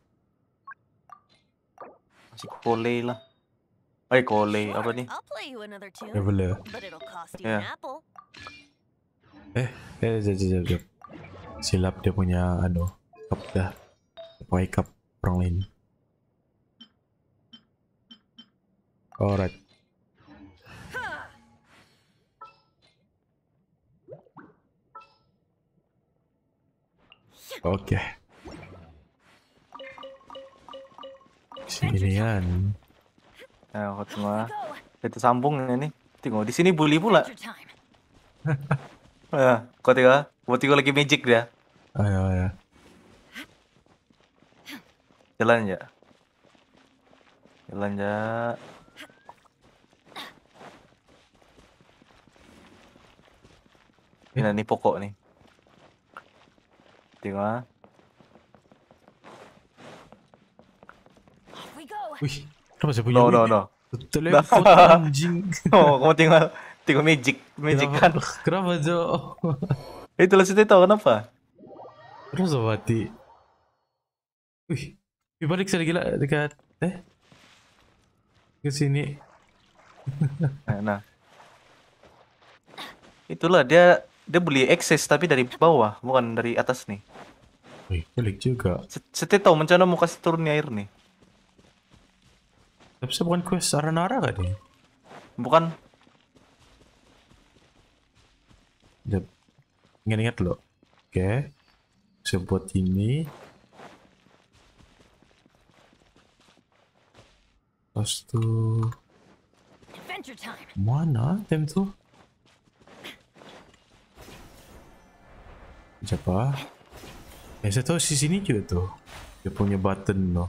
Masih Kole lah. Eh, Kole. Apa nih? Eh boleh. eh, Eh, eh, eh, eh, eh, Silap dia punya, eh, cup dah. Pakai cup perang lain. Correct. Oke. Okay. Eh, Ya, aku cuma itu sambung ini. Tengok di sini bully pula. ya, kau tiga. Buat tiga lagi magic dia. Ayo, ayo. Jalan ya. Jalan ya. Ini nih pokok nih. Tengok. Ah. Wih, kenapa saya punya no, no, no. Telepon ya, anjing. Oh, kamu tinggal tinggal magic, magic kan. Kenapa, Jo? Itu lah saya tahu kenapa? Terus mati. Wih, balik saya gila dekat eh ke sini. nah, nah. Itulah dia dia beli akses tapi dari bawah bukan dari atas nih Wih, pelik juga. Seti tahu mencana mau kasih turun air nih. Tapi saya bukan quest Aranara gak deh? Bukan. Jep. Ingat-ingat lo. Oke. Saya buat ini. Terus tuh... Mana? Tem tuh? Siapa? Eh, saya tahu si sini juga tuh. Dia punya button loh.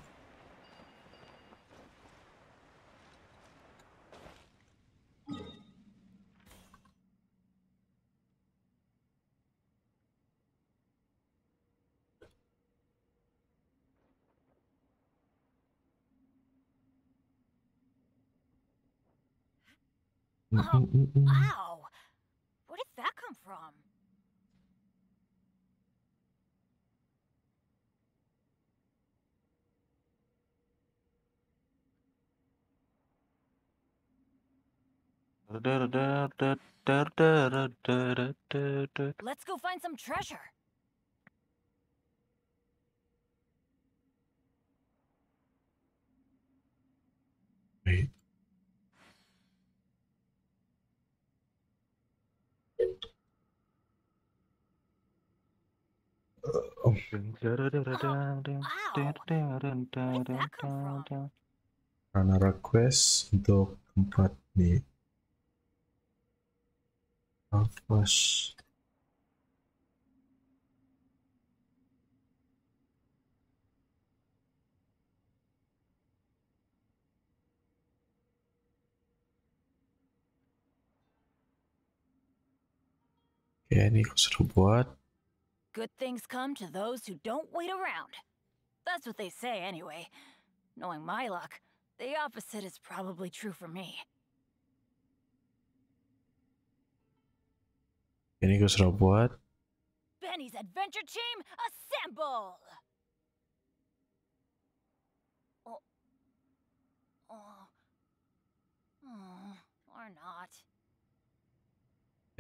Oh, wow. Where did that come from? Let's go find some treasure. Wait. Oh. Wow. Karena request untuk tempat nih ini buat. Good things come to those who don't wait around. That's what they say anyway. Knowing my luck, the opposite is probably true for me. Ini gue suruh what? Benny's adventure team assemble. Oh. Oh. Oh. Or not.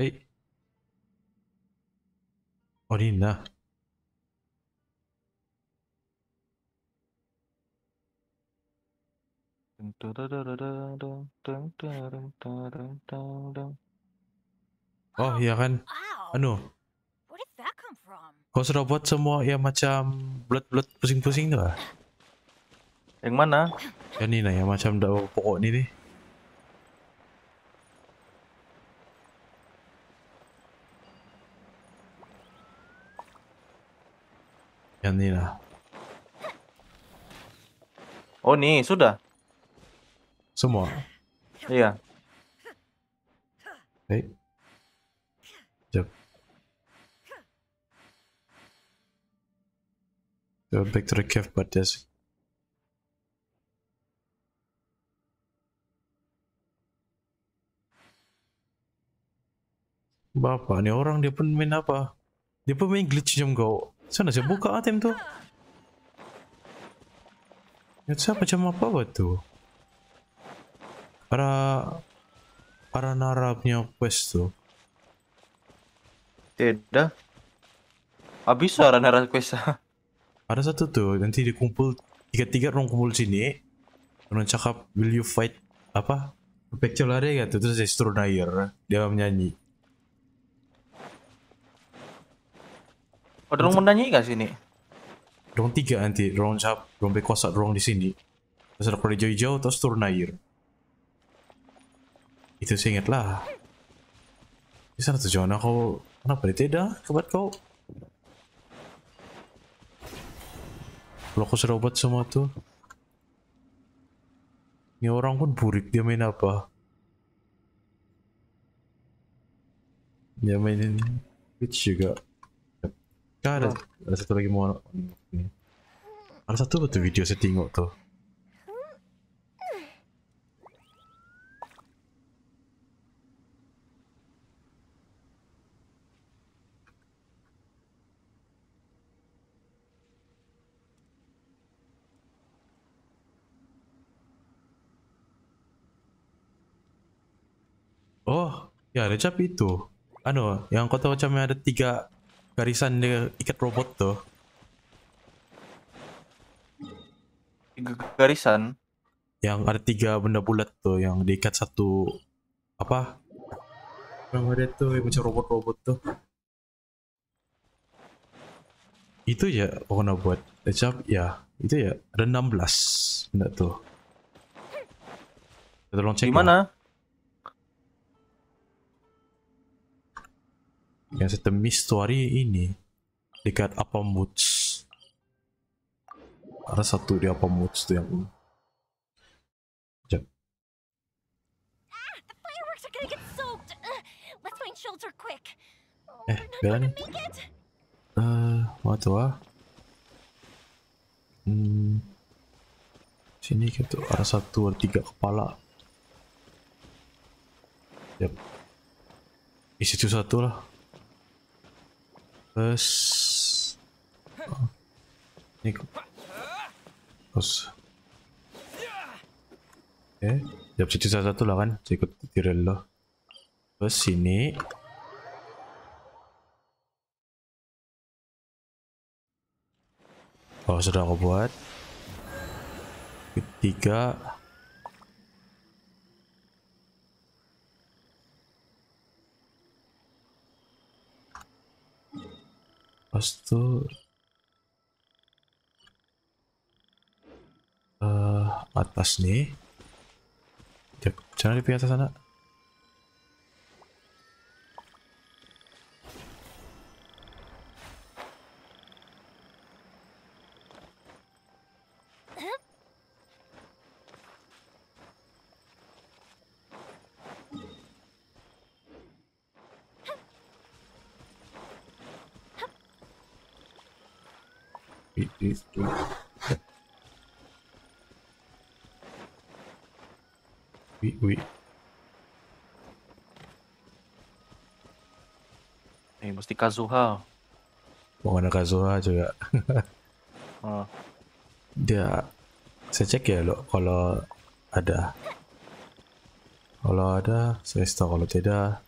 Hey. Orina. Dun, Oh iya kan. Anu. Kau sudah buat semua yang macam blood-blood pusing-pusing tuh ah? ya lah. Yang mana? Yang ini nah, yang macam daun pokok ini nih. Yang ini lah. Oh nih, sudah. Semua. Iya. Eh. Go back to the cave, but this. Bapak ini orang dia pun main apa? Dia pun main glitch jam kau. Sana saya buka ATM tu? Ya siapa macam apa batu? Para para narapnya quest tu. Tidak. Habis suara narap quest. Ada satu tuh, nanti dikumpul tiga-tiga orang kumpul sini. Orang cakap, will you fight apa? Pecel lari gitu, terus dia turun air. Dia menyanyi. ada orang menyanyi gak sini? orang tiga nanti, orang cakap, orang bekosa, orang di sini. Terus ada jauh jauh-jauh terus turun air. Itu sih ingat lah. Bisa tujuan aku, kenapa dia tidak? Kebat kau. Lokus robot semua tuh. Ini orang pun burik dia main apa? Dia mainin Twitch juga. Kan ada, ada satu lagi mau. Ada satu betul video saya tengok tuh. Ya, ada cap itu. Anu, yang kota tahu ada tiga garisan dia ikat robot tuh. Tiga garisan? Yang ada tiga benda bulat tuh, yang diikat satu... Apa? Yang ada tuh, yang macam robot-robot tuh. Itu ya, pokoknya buat. Ada cap, ya. Itu ya, ada 16 benda tuh. Tolong cek. Di mana? yang sistem mystery ini dekat apa moods? Ada satu di apa moods tuh yang ah, uh, Eh, bela Eh, uh, apa? Hmm. Sini gitu, ada satu atau tiga kepala. Yap. Isi itu satu lah. Terus oh, ini terus oke okay. jawab satu lah kan ikut tirel lo terus sini oh sudah aku buat ketiga pas itu uh, eh, atas nih jangan di atas sana it is eh mesti Kazuha mau ada Kazuha juga oh. dia saya cek ya lo kalau ada kalau ada saya stop kalau tidak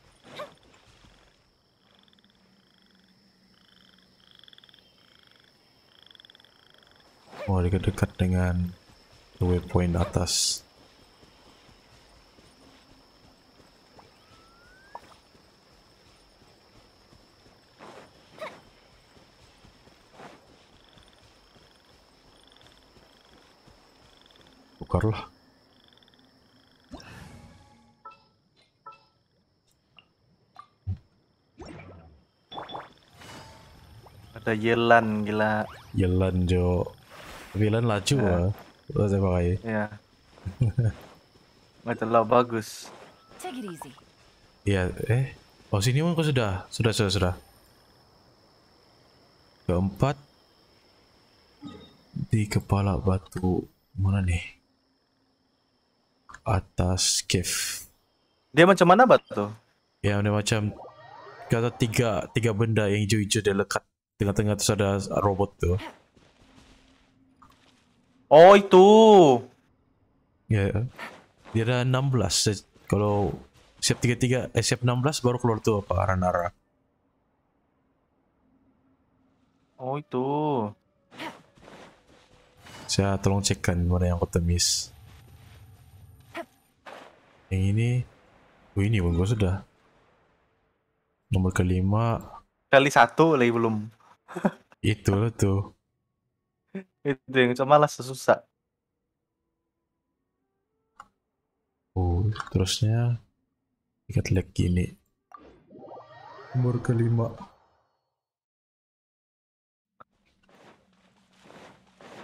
mulai dekat dengan waypoint atas tukarlah ada jalan gila jalan jo Villain laju ya. Lo tembak aja. Iya. Nggak iya. lah bagus. Iya, eh. Oh sini mah kok sudah, sudah, sudah, sudah. Keempat di kepala batu mana nih? Atas cave. Dia macam mana batu? Ya, dia macam kata tiga tiga benda yang hijau-hijau dia lekat tengah-tengah terus ada robot tuh. Oh itu. Ya. ya. Dia ada 16. Kalau siap 33 eh siap 16 baru keluar tuh apa Aranara. Oh itu. Saya tolong cekkan mana yang temis. Yang ini. Oh ini pun gua sudah. Nomor kelima. Kali satu lagi belum. itu tuh itu yang cuma lah sesusah oh terusnya ikat leg gini nomor kelima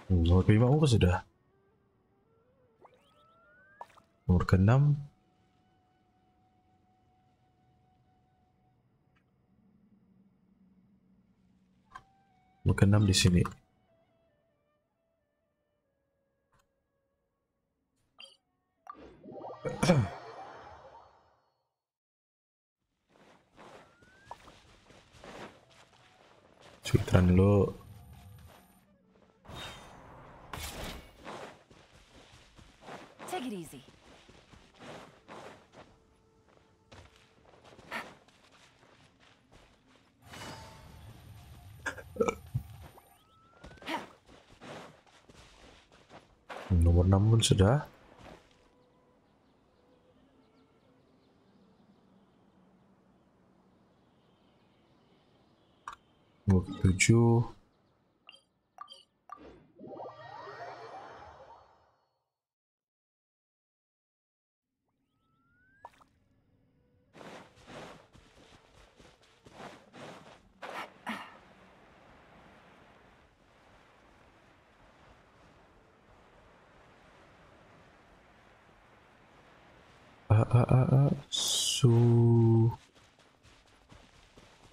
nomor kelima aku oh, sudah nomor keenam nomor keenam di sini Sultan dulu Take it easy. Nomor 6 pun sudah 7 Uh, ah, ah, ah, su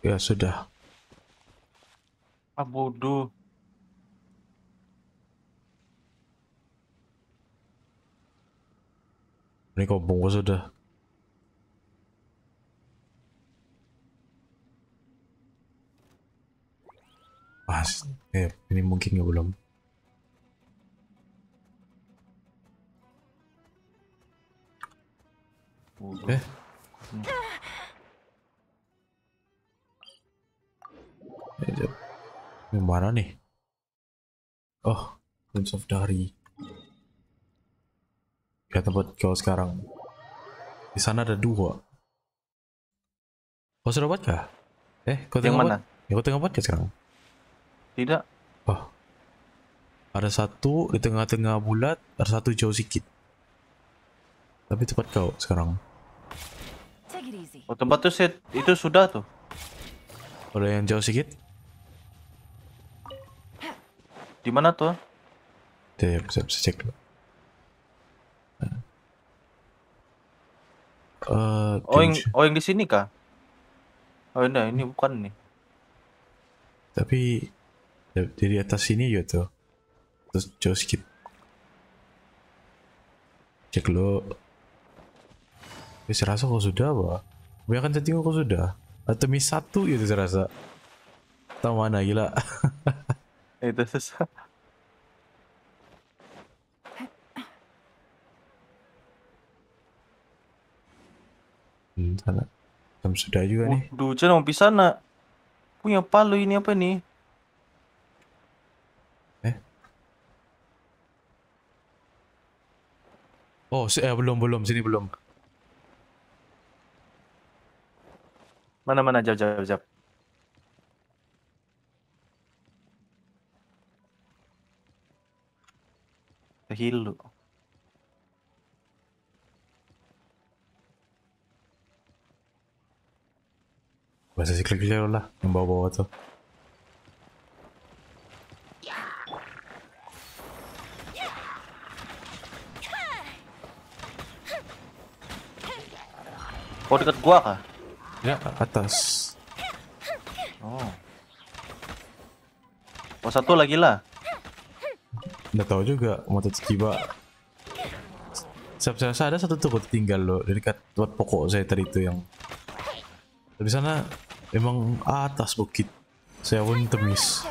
ya sudah Ah bodoh. Ini kok bungkus sudah. Pas, eh, ini mungkin nggak belum. Bodoh. Eh. Hmm. Yang mana nih? Oh, Prince of Dari. Ya tempat kau sekarang. Di sana ada dua. Kau oh, sudah buat kah? Eh, kau tengok mana? Ya, kau tengok buat sekarang? Tidak. Oh. Ada satu di tengah-tengah bulat, ada satu jauh sedikit. Tapi tempat kau sekarang. Oh, tempat tuh set itu sudah tuh. Ada yang jauh sedikit? Di mana tuh? Ya, ya bisa bisa cek dulu. Uh, oh eh, yang oh yang di sini kah? Oh enggak, ini bukan nih. Tapi ya, dari atas sini ya tuh. Terus jauh skip. Cek lo. Bisa eh, serasa kok sudah apa? Gue akan setting kok sudah. Atau mis satu itu serasa. Tahu mana gila. itu susah hmm, sana jam sudah juga nih Duh, hujan mau pisah nak punya palu ini apa nih eh oh eh, belum belum sini belum mana mana jauh jauh jauh hilu. sih klik keliru lah yang bawa-bawa tuh. Oh dekat gua kah? Ya atas. Oh. Oh satu lagi lah nggak tahu juga Mototsukiba siap saya ada satu tuh tinggal loh dekat tempat pokok saya tadi itu yang tapi sana emang atas bukit saya pun temis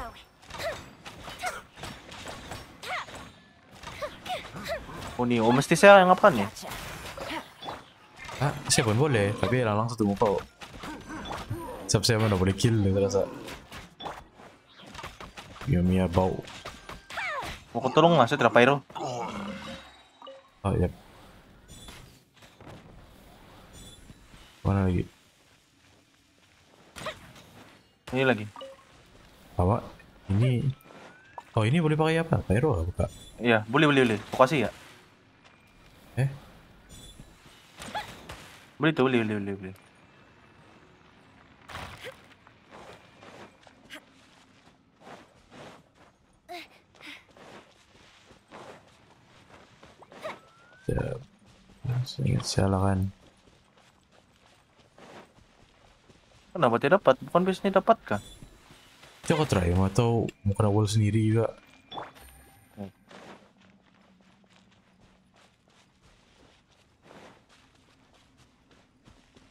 oh nih oh mesti saya yang apa nih ya? ah saya pun boleh tapi ya, langsung satu muka oh. siap mana boleh kill saya rasa Yumi ya, bau Mau controla masuk laço, Oh, ya. Mana lagi? Ini lagi. Apa? Ini. Oh ini boleh pakai apa? Pyro lah buka? Iya, boleh boleh boleh. Aku kasih ya. Eh? Boleh tuh, boleh boleh boleh. Ya, Siap. Ingat salah kan. Kenapa tidak dapat? Bukan biasanya dapat kan? Coba try atau mau kena wall sendiri juga.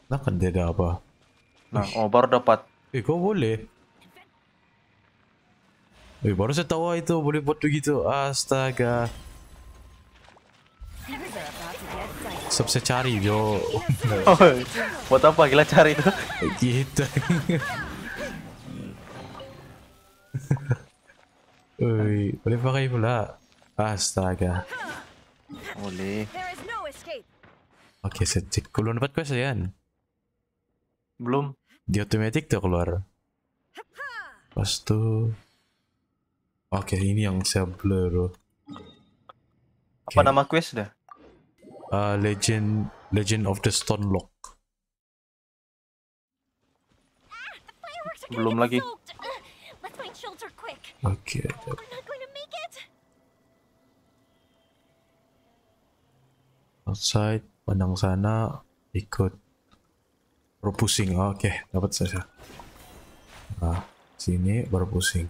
Nah kan ada apa. Nah, oh baru dapat. Eh, kok boleh? Eh, baru saya tahu itu boleh buat begitu. Astaga. सबसे cari yo oh, buat apa gila cari itu gitu Uy, boleh pakai pula? Astaga. Oke. Okay, sedikit. Keluar dapat quest ya Belum. Di automatic tuh keluar. Pas tuh. Oke, okay, ini yang saya blur. Okay. Apa nama quest dah? uh, Legend Legend of the Stone Lock. Belum lagi. Oke. Okay. Outside, pandang sana, ikut. berpusing. oke, oh, okay, dapat saya. Nah, sini berpusing.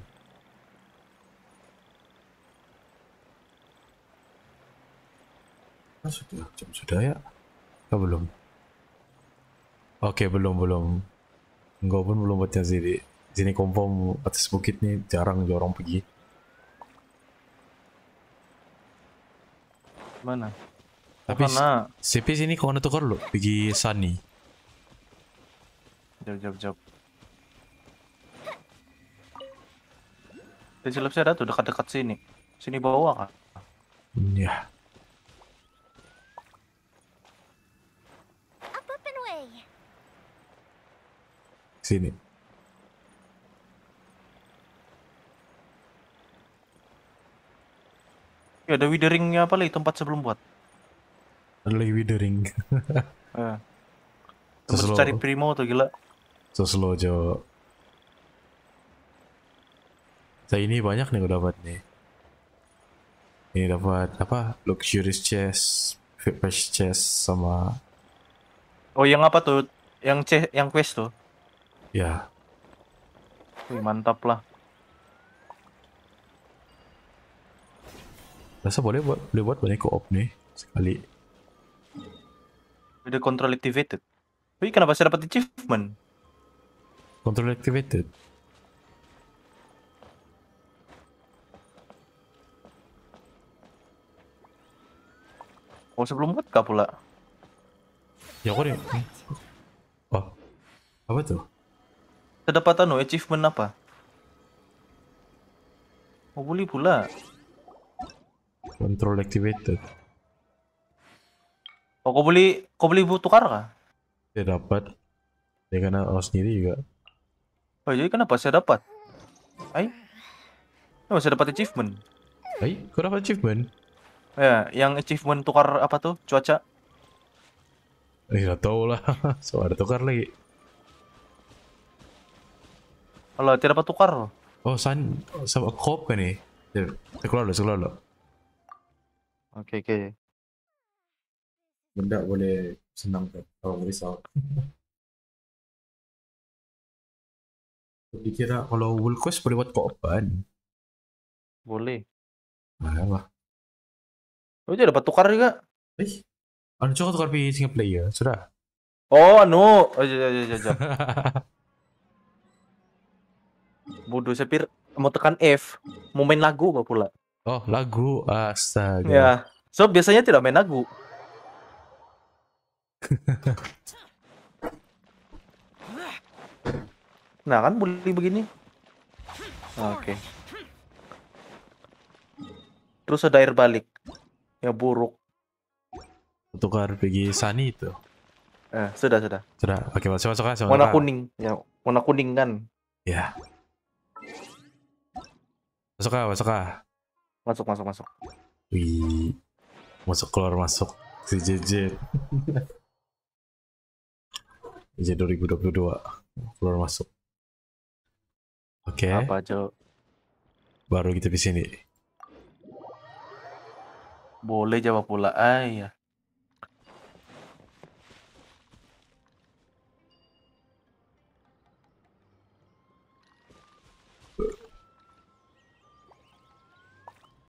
sudah jam sudah ya atau belum oke belum belum enggak pun belum buatnya sini sini kompom atas bukit nih jarang jorong pergi mana tapi mana? CP sini kau tukar lo pergi Sunny jawab jawab jawab Di silap ada tuh dekat-dekat sini. Sini bawah kan? Yeah. Sini. Ya ada witheringnya apa lagi tempat sebelum buat? Ada lagi withering. Terus so cari primo tuh gila. So slow Jo. Saya ini banyak nih gue dapat nih. Ini dapat apa? Luxurious chest, flash chest sama. Oh yang apa tuh? Yang chest, yang quest tuh? Ya. Wih, mantap lah. Rasa boleh buat boleh buat banyak co-op nih sekali. Ada control activated. Tapi kenapa saya dapat achievement? Control activated. Oh sebelum buat kah pula? Ya aku deh. Oh. Apa tuh? Kedapatan no achievement apa? Oh boleh pula. Control activated. Oh kau beli kau beli tukar kah? Saya dapat. Ya karena oh sendiri juga. Oh jadi kenapa saya dapat? Hai? Oh saya dapat achievement. Hai? Kau dapat achievement? Ya, yang achievement tukar apa tuh? Cuaca? Eh, gak tau lah. soalnya tukar lagi kalau tidak dapat tukar. Oh, san sama kop kan nih. Ya, saya keluar dulu, saya keluar dulu. Oke, okay, oke. Okay. Benda boleh senang kan, kalau risau. Dikira kalau World Quest boleh buat kan? Boleh. apa? Oh, dia dapat tukar juga. Eh, anu cukup tukar di single player, sudah. Oh, anu. Oh, iya, iya, iya. Bodoh sepir mau tekan F, mau main lagu apa pula? Oh, lagu. Astaga. Ya. So biasanya tidak main lagu. nah, kan bully begini. Oke. Okay. Terus ada air balik. Ya buruk. Tukar pergi Sani itu. Eh, sudah, sudah. Sudah. Oke, masuk masuk masuk. Warna kuning. Ya, warna kuning kan. Ya. Yeah. Masuk kah? Masuk kah? Masuk, masuk, masuk. Wih. Masuk keluar masuk. Si JJ. JJ 2022. Keluar masuk. Oke. Okay. Apa, Cok? Baru kita di sini. Boleh jawab pula. Ah, iya.